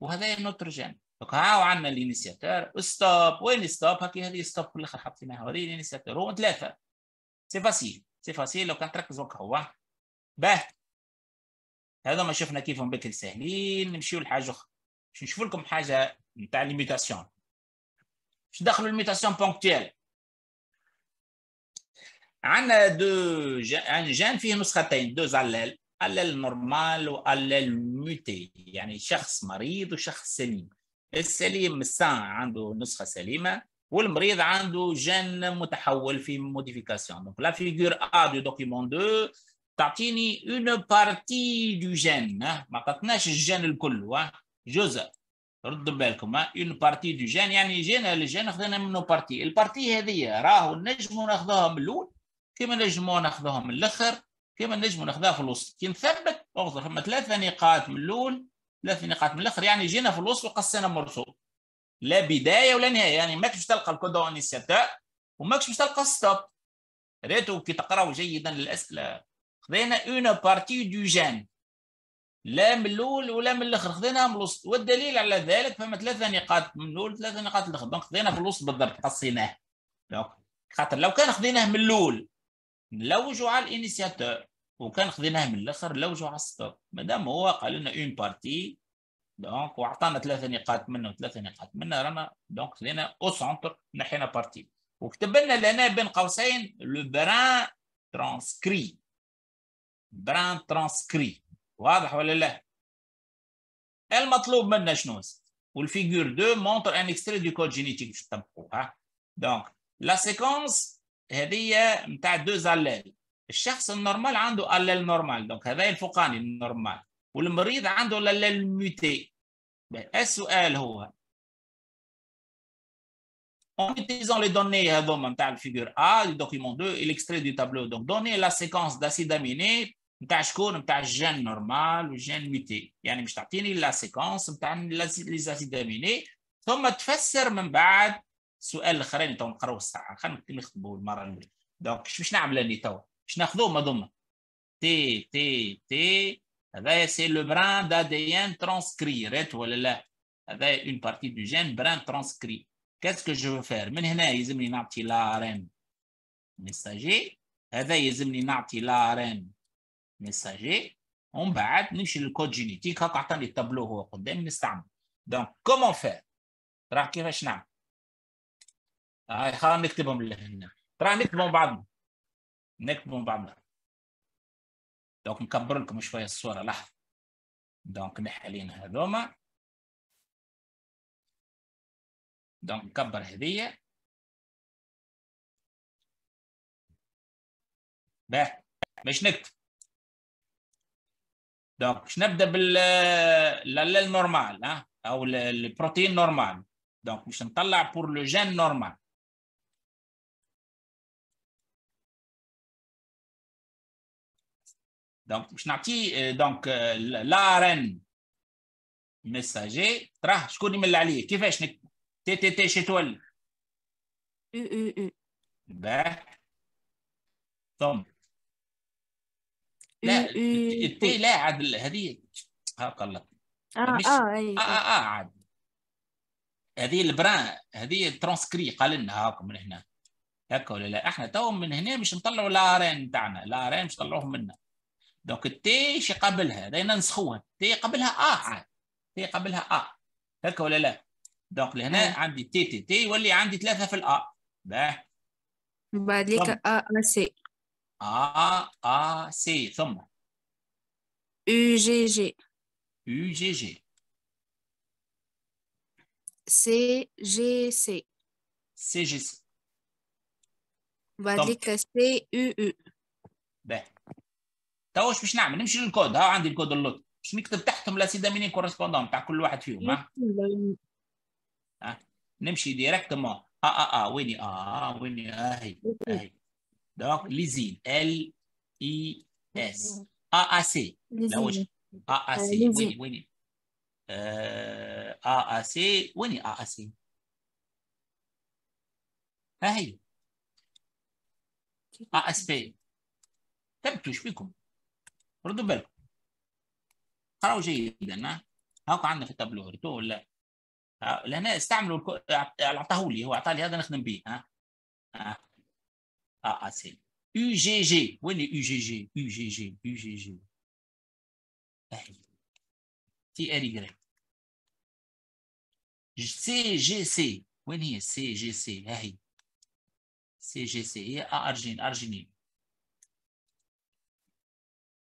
وهذا النيتروجين دونك هاو عندنا الانيسياتور ستوب وين ستوب هكي هذه ستوب في الاخر حطيناها هذه الانيسياتور هو ثلاثه سي فاسيل سي فاسيل لو كان تركز دوكا هو باه هذا ما شفنا كيفهم بكري ساهلين نمشيو لحاجه اخرى باش نشوف لكم حاجه نتاع ليميتاسيون باش ندخلوا ليميتاسيون بونكتيال عندنا دو جان, جان فيه نسختين دو زلال على النورمال وعلى الموتي يعني شخص مريض وشخص سليم السليم السان عنده نسخه سليمه والمريض عنده جين متحول في موديفيكاسيون دونك لا فيغور ا دو دوكيمون 2 تعطيني اون بارتي دو جين ما عطتناش الجين الكل جزء ردوا بالكم اون بارتي دو جين يعني جينا الجين خذينا منه بارتي البارتي هذه راهو نجمو ناخذوها من الاول كما نجمو ناخذوها من الاخر كما نجم ناخذها في الوسط كي نثبت اخذ فما ثلاث نقاط من الاول ثلاث نقاط من الاخر يعني جينا في الوسط وقصينا مرسوم لا بدايه ولا نهايه يعني ماكش تلقى الكودون انيسياتور وماكش باش تلقى ستوب ريتو كي تقراو جيدا للاسئله خذينا اون بارتي دو جان لا من الاول ولا من الاخر خذيناها من الوسط والدليل على ذلك فما ثلاثه نقاط من الاول ثلاثه نقاط من الاخر دونك خذينا في الوسط بالضبط قصيناه دونك خاطر لو كان خذيناه من الاول نلوجوا على الانيسياتور وكان خذيناه من الاخر نلوجوا على السطر مادام هو قال لنا اون بارتي دونك وعطانا ثلاثه نقاط منه وثلاثه نقاط منه رانا دونك خذينا او سونتر نحينا بارتي وكتب لنا لنا بين قوسين لو بران ترانسكري بران ترانسكري واضح ولا لا المطلوب منا شنو والفيجور 2 مونتر ان اكستري دو كود جينيتيك باش نطبقوها دونك لا سيكونس هذه نتاع دو الليل الشخص النورمال عنده الليل نورمال دونك هذا الفوقاني النورمال والمريض عنده الليل ميوتي السؤال هو en utilisant les données dans la figure A, du document 2 et l'extrait du tableau. Donc, donner la séquence d'acides aminés نتاع شكون نتاع جين نورمال وجين ميتي يعني باش تعطيني لا سيكونس نتاع لي زاسيد اميني ثم تفسر من بعد السؤال الاخرين تو نقراو الساعه خلينا نخطبوا المره الاولى دونك باش نعمل انا تو باش ناخذوه ضمن تي تي تي هذا سي لو بران دا دي ان ترانسكري ريت ولا لا هذا اون بارتي دو جين بران ترانسكري كاسكو جو فير من هنا يلزمني نعطي لا رين ميساجي هذا يلزمني نعطي لا رين ميساجي ومن بعد نمشي للكود جينيتيك هاكا عطاني التابلو هو قدامي نستعمل دونك كومون فير راه كيفاش نعمل هاي خلينا نكتبهم لهنا ترى نكتبهم بعضنا نكتبهم بعضنا دونك نكبر لكم شويه الصوره لحظه دونك نحلين هذوما دونك نكبر هذيا باه باش نكتب دونك باش نبدا بال نورمال ها او البروتين نورمال دونك باش نطلع بور لو جين نورمال دونك باش نعطي دونك لارن ميساجي تراه شكون يمل عليه كيفاش نك... تي تي تي شتول اي اي اي باه ثم لا تي لا عاد هذه هاكا الله اه مش... اه اي. اه اه عاد هذه البران هذه ترانسكري قال لنا هاك من هنا هكا ولا لا احنا تو من هنا باش نطلعوا لارين تاعنا لارين باش نطلعوهم منا دونك تي شي قبلها داينا نسخوها تي قبلها ا عاد تي قبلها ا هكا ولا لا دونك لهنا عندي تي تي تي يولي عندي ثلاثه في الا باه بعد ليك ا ا سي ا ا سي ثم يو جي جي يو جي جي سي جي سي سي جي سي بعد ليك سي يو يو باه توش باش نعمل نمشي للكود ها عندي الكود اللوت باش نكتب تحتهم سيدا ميني كورسبوندون تاع كل واحد فيهم ها نمشي ديريكتومون اه اه اه ويني اه, آه، ويني اهي آه، اهي دونك ليزين ال اي اس ا ا سي اه اه ا سي ويني ويني ا آه، سي ويني ا اه سي ها هي ا اس بي تبتوش بكم ردوا بالكم قرأوا جيدا هاكو عندنا في التابلو ردوا ولا لهنا استعملوا عطاه لي هو عطاه لي هذا نخدم به ها اه اه سي يو جي جي وين يو جي جي يو جي جي يو جي جي تي ار جري سي جي سي وين هي سي جي سي ها هي سي جي سي هي ارجين ارجينين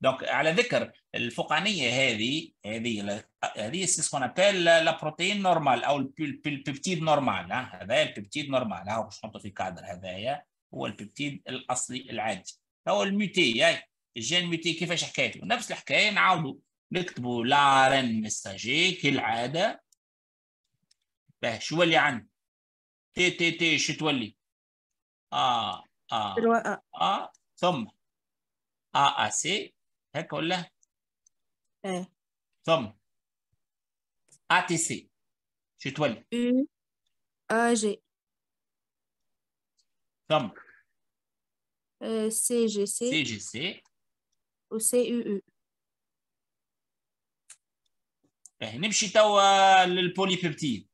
دونك على ذكر الفوقانيه هذه هذه هذه سي سكون ابل لا بروتين نورمال او البيبتيد نورمال هذا البيبتيد نورمال هاو باش نحطو في كادر هذايا هو البيبتيد الاصلي العادي هو الميوتي الجين ميوتي كيفاش حكايته نفس الحكايه نعاودوا نكتبوا لارن ميساجي كالعاده باه شو يولي عندي تي تي تي شو تولي اه اه اه ثم ا ا سي Eh. a Tom. ATC. Chez toi. U. A. G. Tom. Euh, C. G. C. C. G. C. C. U. Eh, euh, le polypepti?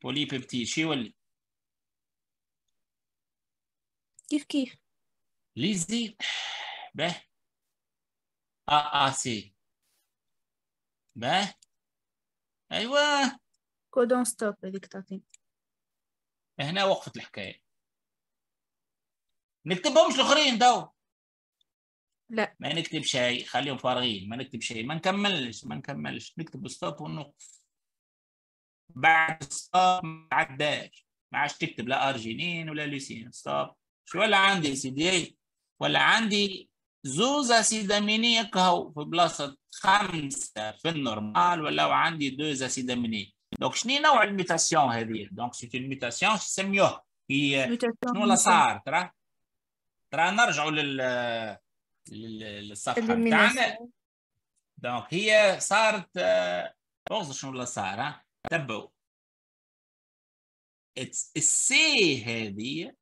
C'est Chez Lizzie. به AAC به ايوه كودون ستوب هذيك تعطي هنا وقفت الحكايه نكتبهمش الاخرين دو لا ما نكتب شيء خليهم فارغين ما نكتب شيء ما نكملش ما نكملش نكتب ستوب ونوقف بعد ستوب ما عداش ما عادش تكتب لا ارجينين ولا ليسين ستوب شو ولا عندي سي دي ولا عندي اسيد سيدامينية كهو في بلاصة خمسة في النورمال ولاو عندي اسيد سيدامينية دونك شنو نوع الميتاسيون هذه دونك سي الميتاسيون ميتاسيون سميوه هي شنو اللي صار ترى ترى نرجعوا لل للصفحة بتاعنا دونك هي صارت بوظ شنو اللي صار تبعوا اتس السي هذه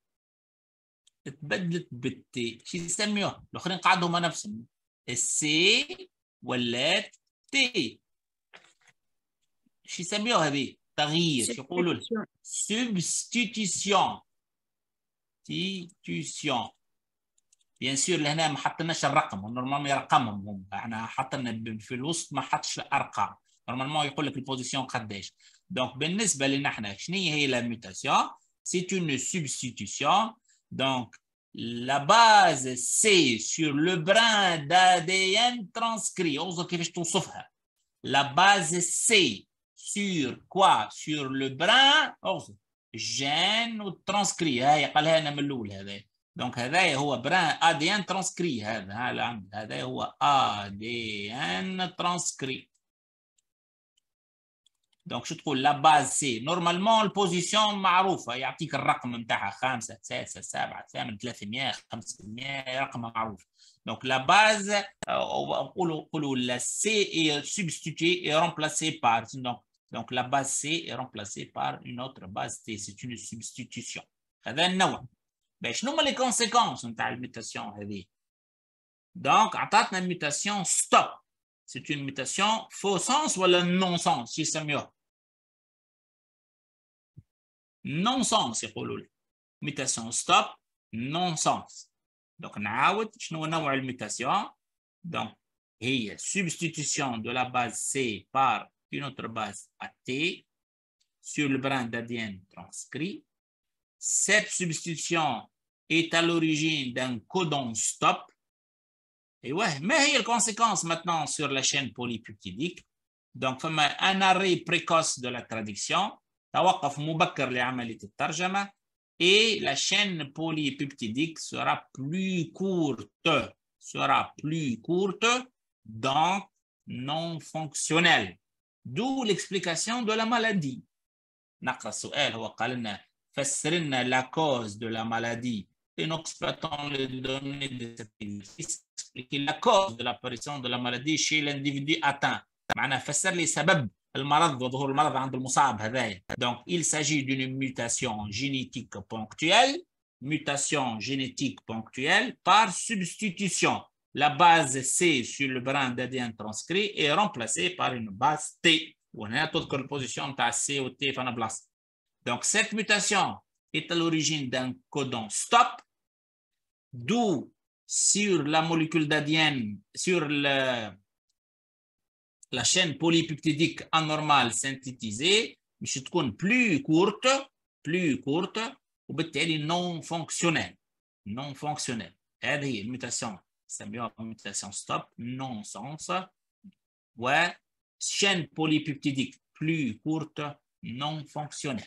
اتبدلت بالت شو يسميوها الاخرين قعدوا هما نفسهم السي ولات تي شو يسميوها بيه تغيير يقولوا لها سبستيتيسيون تيتيسيون بيان سور لهنا ما حطيناش الرقم نورمالمون يرقمهم هم احنا حطينا في الوسط ما حطش الارقام نورمالمون يقول لك البوزيسيون قداش دونك بالنسبه لنا احنا شنو هي لا ميوتاسيون سي اون سبستيتيسيون Donc, la base C sur le brin d'ADN transcrit, la base C sur quoi Sur le brin gène ou transcrit. Donc, c'est brin ADN transcrit. ADN ben, transcrit. Donc, je trouve la base C, normalement, la position marouf, il y a petit la bah, c'est Donc, la base C est substituée et euh, remplacé par, donc la base C est remplacée par une autre base T, c'est une substitution. Ben, je nomme les conséquences mutation, Donc, en tant la mutation, stop c'est une mutation faux sens ou le non-sens, si c'est mieux. Non-sens, c'est disent. mutation stop, non-sens. Donc, nous avons une mutation Donc, il y a substitution de la base C par une autre base AT sur le brin d'ADN transcrit. Cette substitution est à l'origine d'un codon stop et ouais, mais il y a conséquence maintenant sur la chaîne polypeptidique. Donc, un arrêt précoce de la traduction, et la chaîne polypeptidique sera plus courte, sera plus courte, donc non fonctionnelle. D'où l'explication de la maladie. la cause de la maladie en exploitant les données de cet expliquer la cause de l'apparition de la maladie chez l'individu atteint. Donc il s'agit d'une mutation génétique ponctuelle, mutation génétique ponctuelle par substitution. La base C sur le brin d'ADN transcrit est remplacée par une base T. On a toute composition de C ou T Donc cette mutation est à l'origine d'un codon stop d'où sur la molécule d'adienne, sur la chaîne polypeptidique anormale synthétisée, je trouve plus courte, plus courte, ou peut-être non fonctionnelle. Non fonctionnelle. هذه une mutation une mutation stop non sens و chaîne polypeptidique plus courte non fonctionnelle.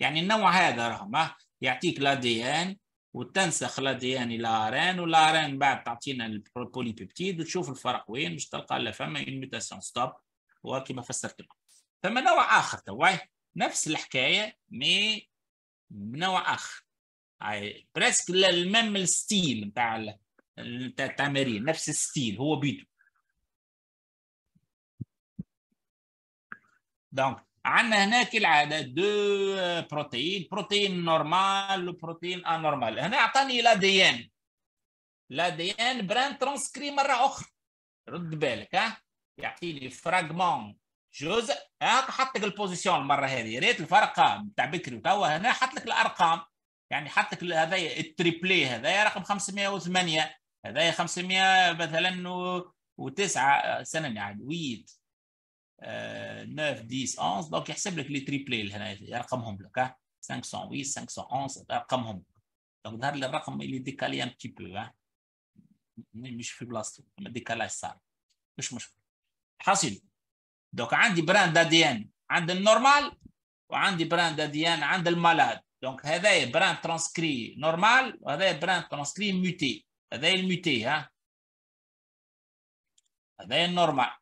يعني النوع هذا رغم يعطيك لاديان وتنسخ لاديان الى اران والاران بعد تعطينا البوليبيبتيد وتشوف الفرق وين باش تلقى لا فما اون ميوتاسيون ستوب وكما فسرت لكم فما نوع اخر توا نفس الحكايه مي بنوع اخر بريسك المام الستيل نتاع التمارين نفس الستيل هو بيدو دونك عندنا هناك العاده دو آه، بروتين بروتين نورمال وبروتين انورمال هنا عطاني لا دي ان لا دي ان بران ترانسكري مره اخرى رد بالك ها يعطيني فراغمون جزء ها حط لك البوزيسيون المره هذه يا ريت الفرق تاع بكري وتوا هنا حط لك الارقام يعني حط لك هذا التريبلي هذا رقم 508 هذا 500 مثلا وتسعه سنه آه، يعني ويت 9 10 11 دونك يحسب لك لي تريبلي هنا يرقمهم لك 508 511 رقمهم دونك ظهر لي الرقم اللي ديكالي ان تي بو مش في بلاصتو ما ديكالاج صار مش مشكل حاصل دونك عندي براند اديان عند النورمال وعندي براند اديان عند المالاد دونك هذايا براند ترانسكري نورمال وهذايا براند ترانسكري ميتي هذايا الميتي ها هذايا النورمال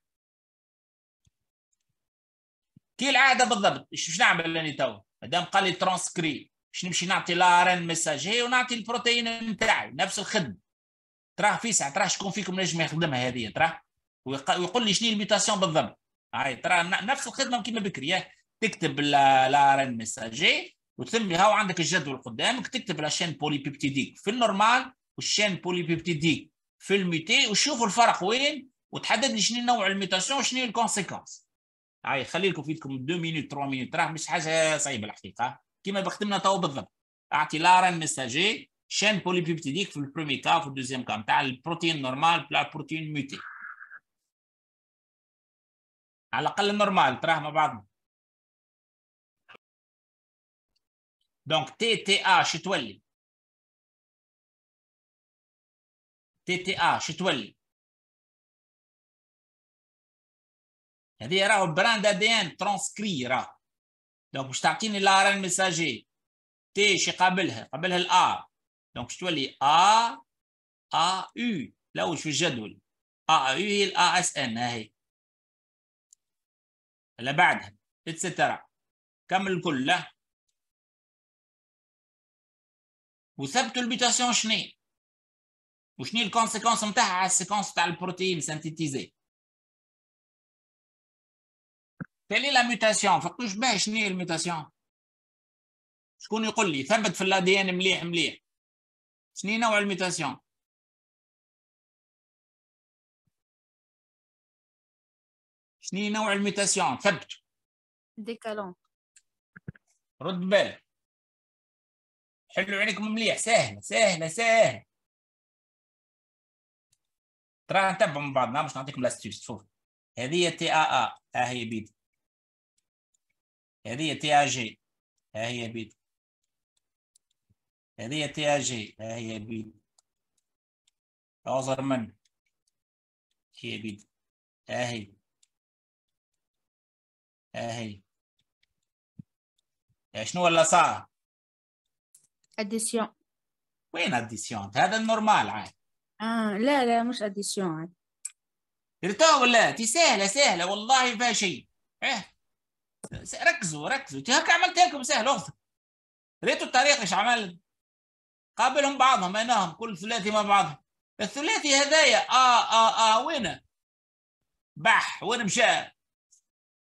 كي العاده بالضبط اش باش نعمل انا تو مادام قال لي ترانسكري باش نمشي نعطي لار ان ميساجي ونعطي البروتين نتاعي نفس الخدمه تراه فيسع تراه شكون فيكم نجم يخدمها هذه تراه ويقول لي شنو الميتاسيون بالضبط هاي ترى نفس الخدمه كيما بكري تكتب لار ان ميساجي وتسمي هاو عندك الجدول قدامك تكتب لاشين بولي بيبتيديك في النورمال والشين بولي بيبتيديك في الميتي وشوف الفرق وين وتحدد لي شنو نوع الميتاسيون وشنو الكونسيكونس هاي خلي لكم في يدكم 2 مينوت 3 مينوت راه مش حاجه صعيبه الحقيقه كما بختمنا تو بالضبط اعطي اعتلارا ميساجي شين بوليبيبتيديك في البرومي كا في الدوزيام كا نتاع البروتين نورمال بلا البروتين ميوتي على الاقل نورمال تراه مع بعض دونك تي تي ا شتولي تي تي ا شتولي هذه يعني راهو براند دي ان ترانسكري راه دونك باش تعطيني الار ان ميساجي تي شي قابلها قابلها الار دونك باش تولي ا ا لا واش في الجدول ا او هي الا اس ان هاهي اللي بعدها اتسترا كمل الكل لا وثبتوا البيتاسيون شنو وشنو الكونسيكونس نتاعها على السيكونس تاع البروتين سانتيتيزي تالي لي لا ميوتاسيون فقتوش باه شنو هي الميوتاسيون شكون يقول لي ثبت في الادي ان مليح مليح شنو نوع الميوتاسيون شنو نوع الميوتاسيون ثبت ديكالون رد بالك حلو عليكم مليح سهله سهله سهله ترى نتبعوا من بعضنا باش نعطيكم لاستيوس شوف هذه تي ا ا ها هي بيدي هذه تي جي ها هي بي هذه تي جي ها هي بي اوزر من هي بي ها هي ها هي شنو ولا صار؟ اديسيون وين اديسيون؟ هذا النورمال عاد اه لا لا مش اديسيون عاد ولا تي سهله سهله والله فيها شيء اه ركزوا ركزوا هيك عملت لكم سهل اخذ ريتوا الطريق ايش عمل قابلهم بعضهم بينهم كل ثلاثي مع بعضهم الثلاثي هذايا اه اه اه وينه بح وين مشى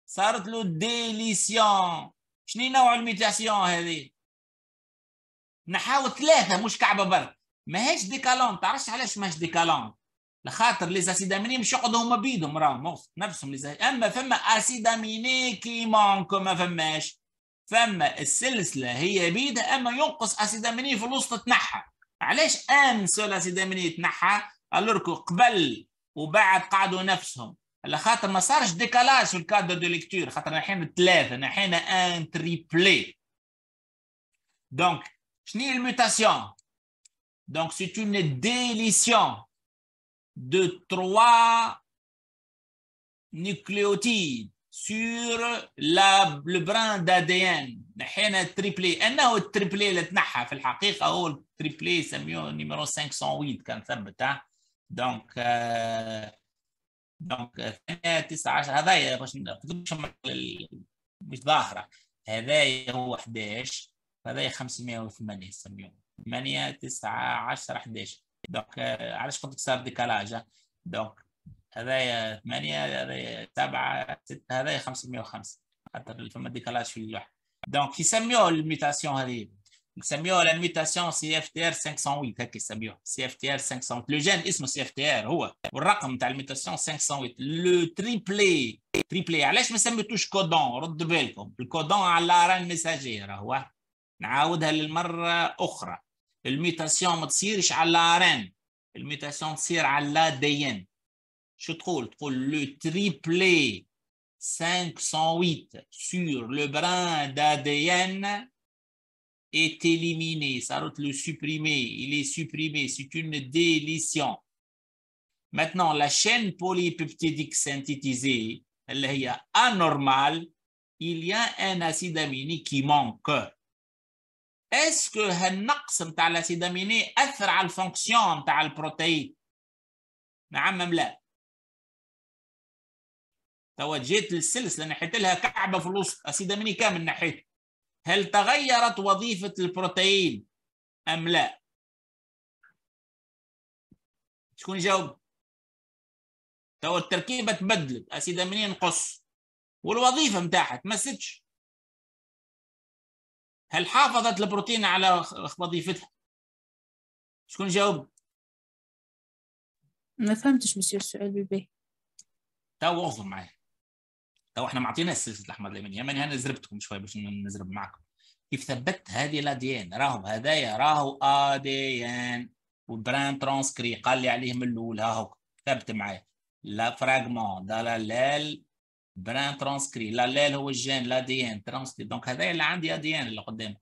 صارت له ديليسيون شنو نوع الميتاسيون هذه نحاو ثلاثة مش كعبة برك ماهيش ديكالون تعرفش علاش ماهيش ديكالون لخاطر لي اسيداميني مش يقعدوا هما بيدهم راهم نفسهم زاسيد اما فما اسيداميني كي مانكو ما فماش فما السلسله هي بيدها اما ينقص اسيداميني في الوسط تنحى علاش ان سول اسيداميني تنحى الوركو قبل وبعد قعدوا نفسهم على خاطر ما صارش ديكالاج في الكادر دو ليكتور خاطر نحينا ثلاثه نحينا ان تريبلي دونك شنو هي الميوتاسيون دونك سي اون ديليسيون de trois nucléotides sur la, le brin d'ADN نحينا التريبلي انه التريبلي اللي تنحى في الحقيقه هو التريبلي سميوه نيميرو 508 كان ثبت دونك دونك 8 9 هذايا باش مش ظاهره هذايا هو 11 هذايا 508 سميوه 8 9 10 11 دونك euh, علاش قلت لك صار ديكالاج دونك هذايا 8 هذايا 7 6 هذايا 505 خاطر فما ديكالاج في اللوحه دونك يسميوه الميتاسيون هذه يسميوه لا ميتاسيون سي اف تي ار 508 هكا يسميوه سي اف تي ار 508 لو جين اسمه سي اف تي ار هو والرقم تاع الميتاسيون 508 لو تريبلي تريبلي علاش ما سميتوش كودون رد بالكم الكودون على الار ان ميساجي راهو نعاودها للمره اخرى الميتاسيون ما à على رين الميتاسيون تصير على دين شو تقول le 508 sur le brin d'ADN est éliminé. Ça doit le supprimer. Il est supprimé. C'est une délétion. Maintenant, la chaîne polypeptidique synthétisée, elle est anormale. Il y a un acide aminé qui manque. اسكو هالنقص نتاع اميني اثر على الفونكسيون نتاع البروتين نعم ام لا توا جيت للسلسله نحيت لها كعبه في الوسط اسيداميني كامل نحيته هل تغيرت وظيفه البروتين ام لا شكون جاوب توا التركيبه تبدلت اسيداميني نقص والوظيفه نتاعها تمسكش هل حافظت البروتين على وظيفتها؟ شكون جاوب؟ ما فهمتش مسيو السؤال بالباهي تو اغزر معايا تو احنا معطينا السلسله الاحمر اليمنية يعني انا زربتكم شويه باش نزرب معكم كيف ثبت هذه الاديان راهو هذايا راهو اديان وبران ترانسكري قال لي عليهم من الاول هاهو ثبت معايا لا فراغمون دالال بران ترانسكري لا هو الجين لا دي ان ترانسكري دونك هذايا اللي عندي ادي ان اللي قدامك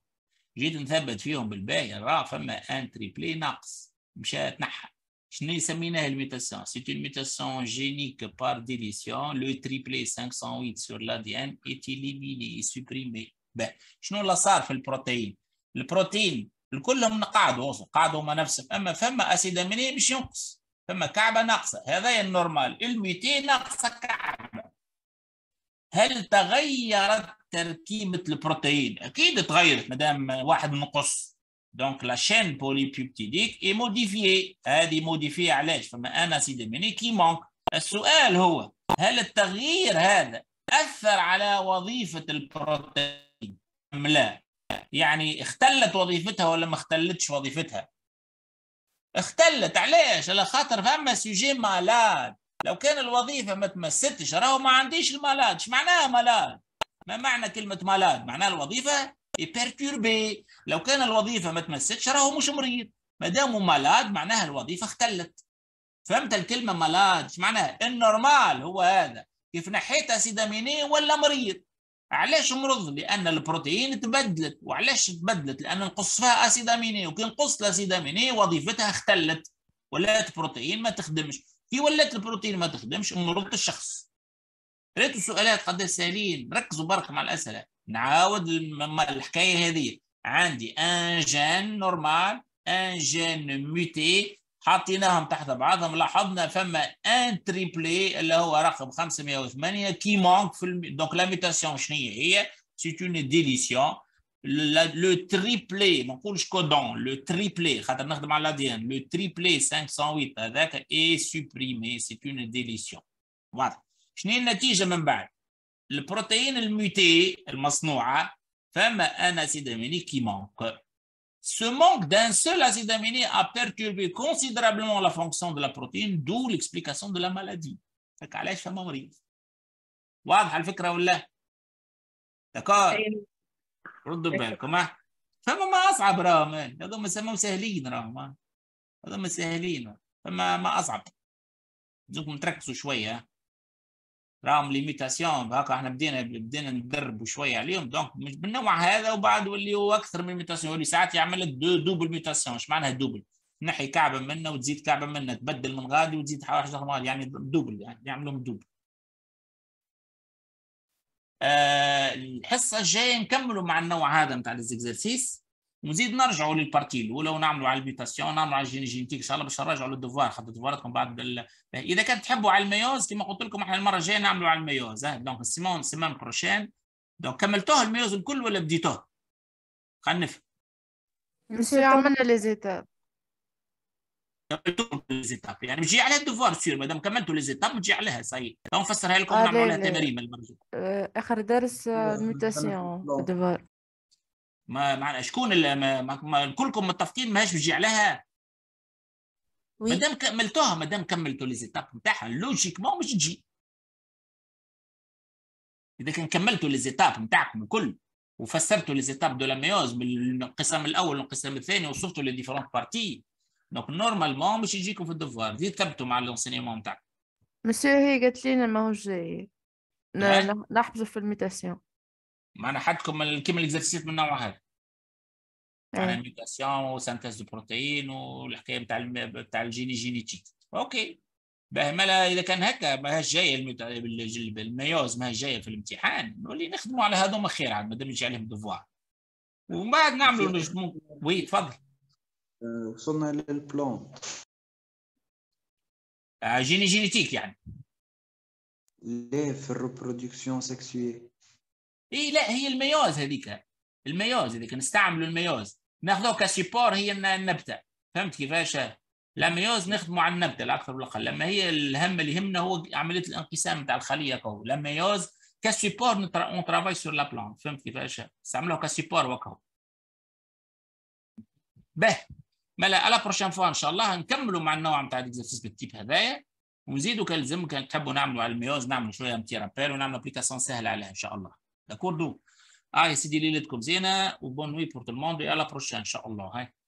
جيت نثبت فيهم بالباهي راه فما ان تريبلي ناقص مشى تنحى شنو يسميناه الميتاسيون سي تي ميوتاسيون جينيك بار ديليسيون لو تريبلي 508 سور لا دي ان ايت اليميني سوبريمي شنو اللي صار في البروتين البروتين الكلهم قاعدوا قاعدوا قعدوا هما نفسهم اما فما اسيد امينيه باش ينقص فما كعبه ناقصه هذايا النورمال الميتين ناقصه كعبه هل تغيرت تركيبه البروتين؟ اكيد تغيرت ما دام واحد نقص دونك لا شين بوليبيبتيديك اي موديفيي هذه موديفيي علاش؟ فما انا سيداميني كي مونك السؤال هو هل التغيير هذا اثر على وظيفه البروتين ام لا؟ يعني اختلت وظيفتها ولا ما اختلتش وظيفتها؟ اختلت علاش؟ على خاطر فما سوجي مالاد لو كان الوظيفة ما تمستش راهو ما عنديش الملاد، ايش معناها ملاد؟ ما معنى كلمة ملاد؟ معناها الوظيفة بيرتوربي لو كان الوظيفة ما تمستش راهو مش مريض ما دام ملاد معناها الوظيفة اختلت فهمت الكلمة ملاد؟ ايش معناها النورمال هو هذا كيف نحيت اسيد اميني ولا مريض علاش مرض لان البروتين تبدلت وعلاش تبدلت لان نقص فيها اسيد اميني وكي نقص الأسيدامينية اميني وظيفتها اختلت ولات بروتين ما تخدمش في ولات البروتين ما تخدمش نرد الشخص ريتوا سؤالات قد سالين ركزوا برك مع الاسئله نعاود الحكايه هذه عندي ان جين نورمال ان جين ميوتي حطيناهم تحت بعضهم لاحظنا فما ان تريبلي اللي هو رقم 508 كي مانك في الم... دونك لا ميتاسيون شنو هي؟ سي اون ديليسيون le triplé, le triplé, le triplé 508 avec est supprimé, c'est une délétion. Voilà. Le protéine muté, fait un acide aminé qui manque. Ce manque d'un seul acide aminé a perturbé considérablement la fonction de la protéine, d'où l'explication de la maladie. D'accord ردوا إيه. بالكم فما ما اصعب راهم هذوما سماهم سهلين راهم هذوما سهلين فما ما اصعب لازمكم تركزوا شويه راهم ليميتاسيون هكا احنا بدينا بدينا ندربوا شويه عليهم دونك مش بالنوع هذا وبعد واللي هو اكثر من ميتاسيون واللي ساعات يعمل لك دو دوبل ميوتاسيون اش معناها دوبل؟ نحي كعبه منه وتزيد كعبه منه تبدل من غادي وتزيد حاجه اخرى يعني دوبل يعني يعملهم دوبل الحصه الجايه نكملوا مع النوع هذا نتاع الزيكزرسيس ونزيد نرجعوا للبارتي الاولى ونعملوا على البيتاسيون نعملوا على الجينيتيك ان شاء الله باش نرجعوا للدوفوار خاطر دفواراتكم بعد بال... اذا كان تحبوا على الميوز كما قلت لكم احنا المره الجايه نعملوا على الميوز دونك السيمون سيمان بروشين دونك كملتوه الميوز الكل ولا بديتوه؟ خلينا نفهم. مسيو عملنا لي زيتاب كملتوا لي يعني بتجي عليها الدفوار سير مادام كملتوا لي زيتاب عليها صاي تو نفسرها لكم نعملوا لها تمرين المرجع آه، اخر درس آه، ميوتاسيون الدفوار ما معنا شكون كلكم متفقين ماهيش بيجي عليها مادام كملتوها مادام كملتوا لي زيتاب نتاعها لوجيكمون مش تجي اذا كان كملتوا لي نتاعكم الكل وفسرتوا دو لا دو من القسم الاول والقسم الثاني لي ديفرونت بارتي دونك نورمالمون باش يجيكم في الدفوار دي ثبتوا مع لونسينيمون تاعك مسيو هي قالت لينا ماهوش جاي نحفظوا في الميتاسيون معنا حدكم كيما الاكزرسيس من نوع هذا على ميتاسيون وسانتاز دو بروتيين والحكايه نتاع نتاع الجيني جينيتيك اوكي باه مالا اذا كان هكا ماهاش جايه المت... الميوز ماهاش جايه في الامتحان نولي نخدموا على هذوما خير ما دام عليهم دفوار ومن بعد نعملوا وي تفضل آه، وصلنا للبلونت آه، جيني جينيتيك يعني ليه في الريبرودكسيون سكسويل اي لا هي الميوز هذيك الميوز هذيك نستعملوا الميوز ناخذوه كسيبور هي النبته فهمت كيفاش لا ميوز نخدموا على النبته الأكثر والأقل لما هي الهم اللي يهمنا هو عمليه الانقسام تاع الخليه كو لا ميوز كسيبور اون ترافاي سور لا بلانت فهمت كيفاش نستعملوه كسيبور وكو باهي ملا على بروشان فوا ان شاء الله نكملوا مع النوع نتاع الاكزرسيس بالتيب هذايا ونزيدوا كان كان تحبوا نعملوا على الميوز نعملوا شويه متي رابيل ونعملوا ابليكاسيون سهله عليها ان شاء الله دو اه يا سيدي ليلتكم زينه وبون وي بور تو الموند الا بروشان ان شاء الله هاي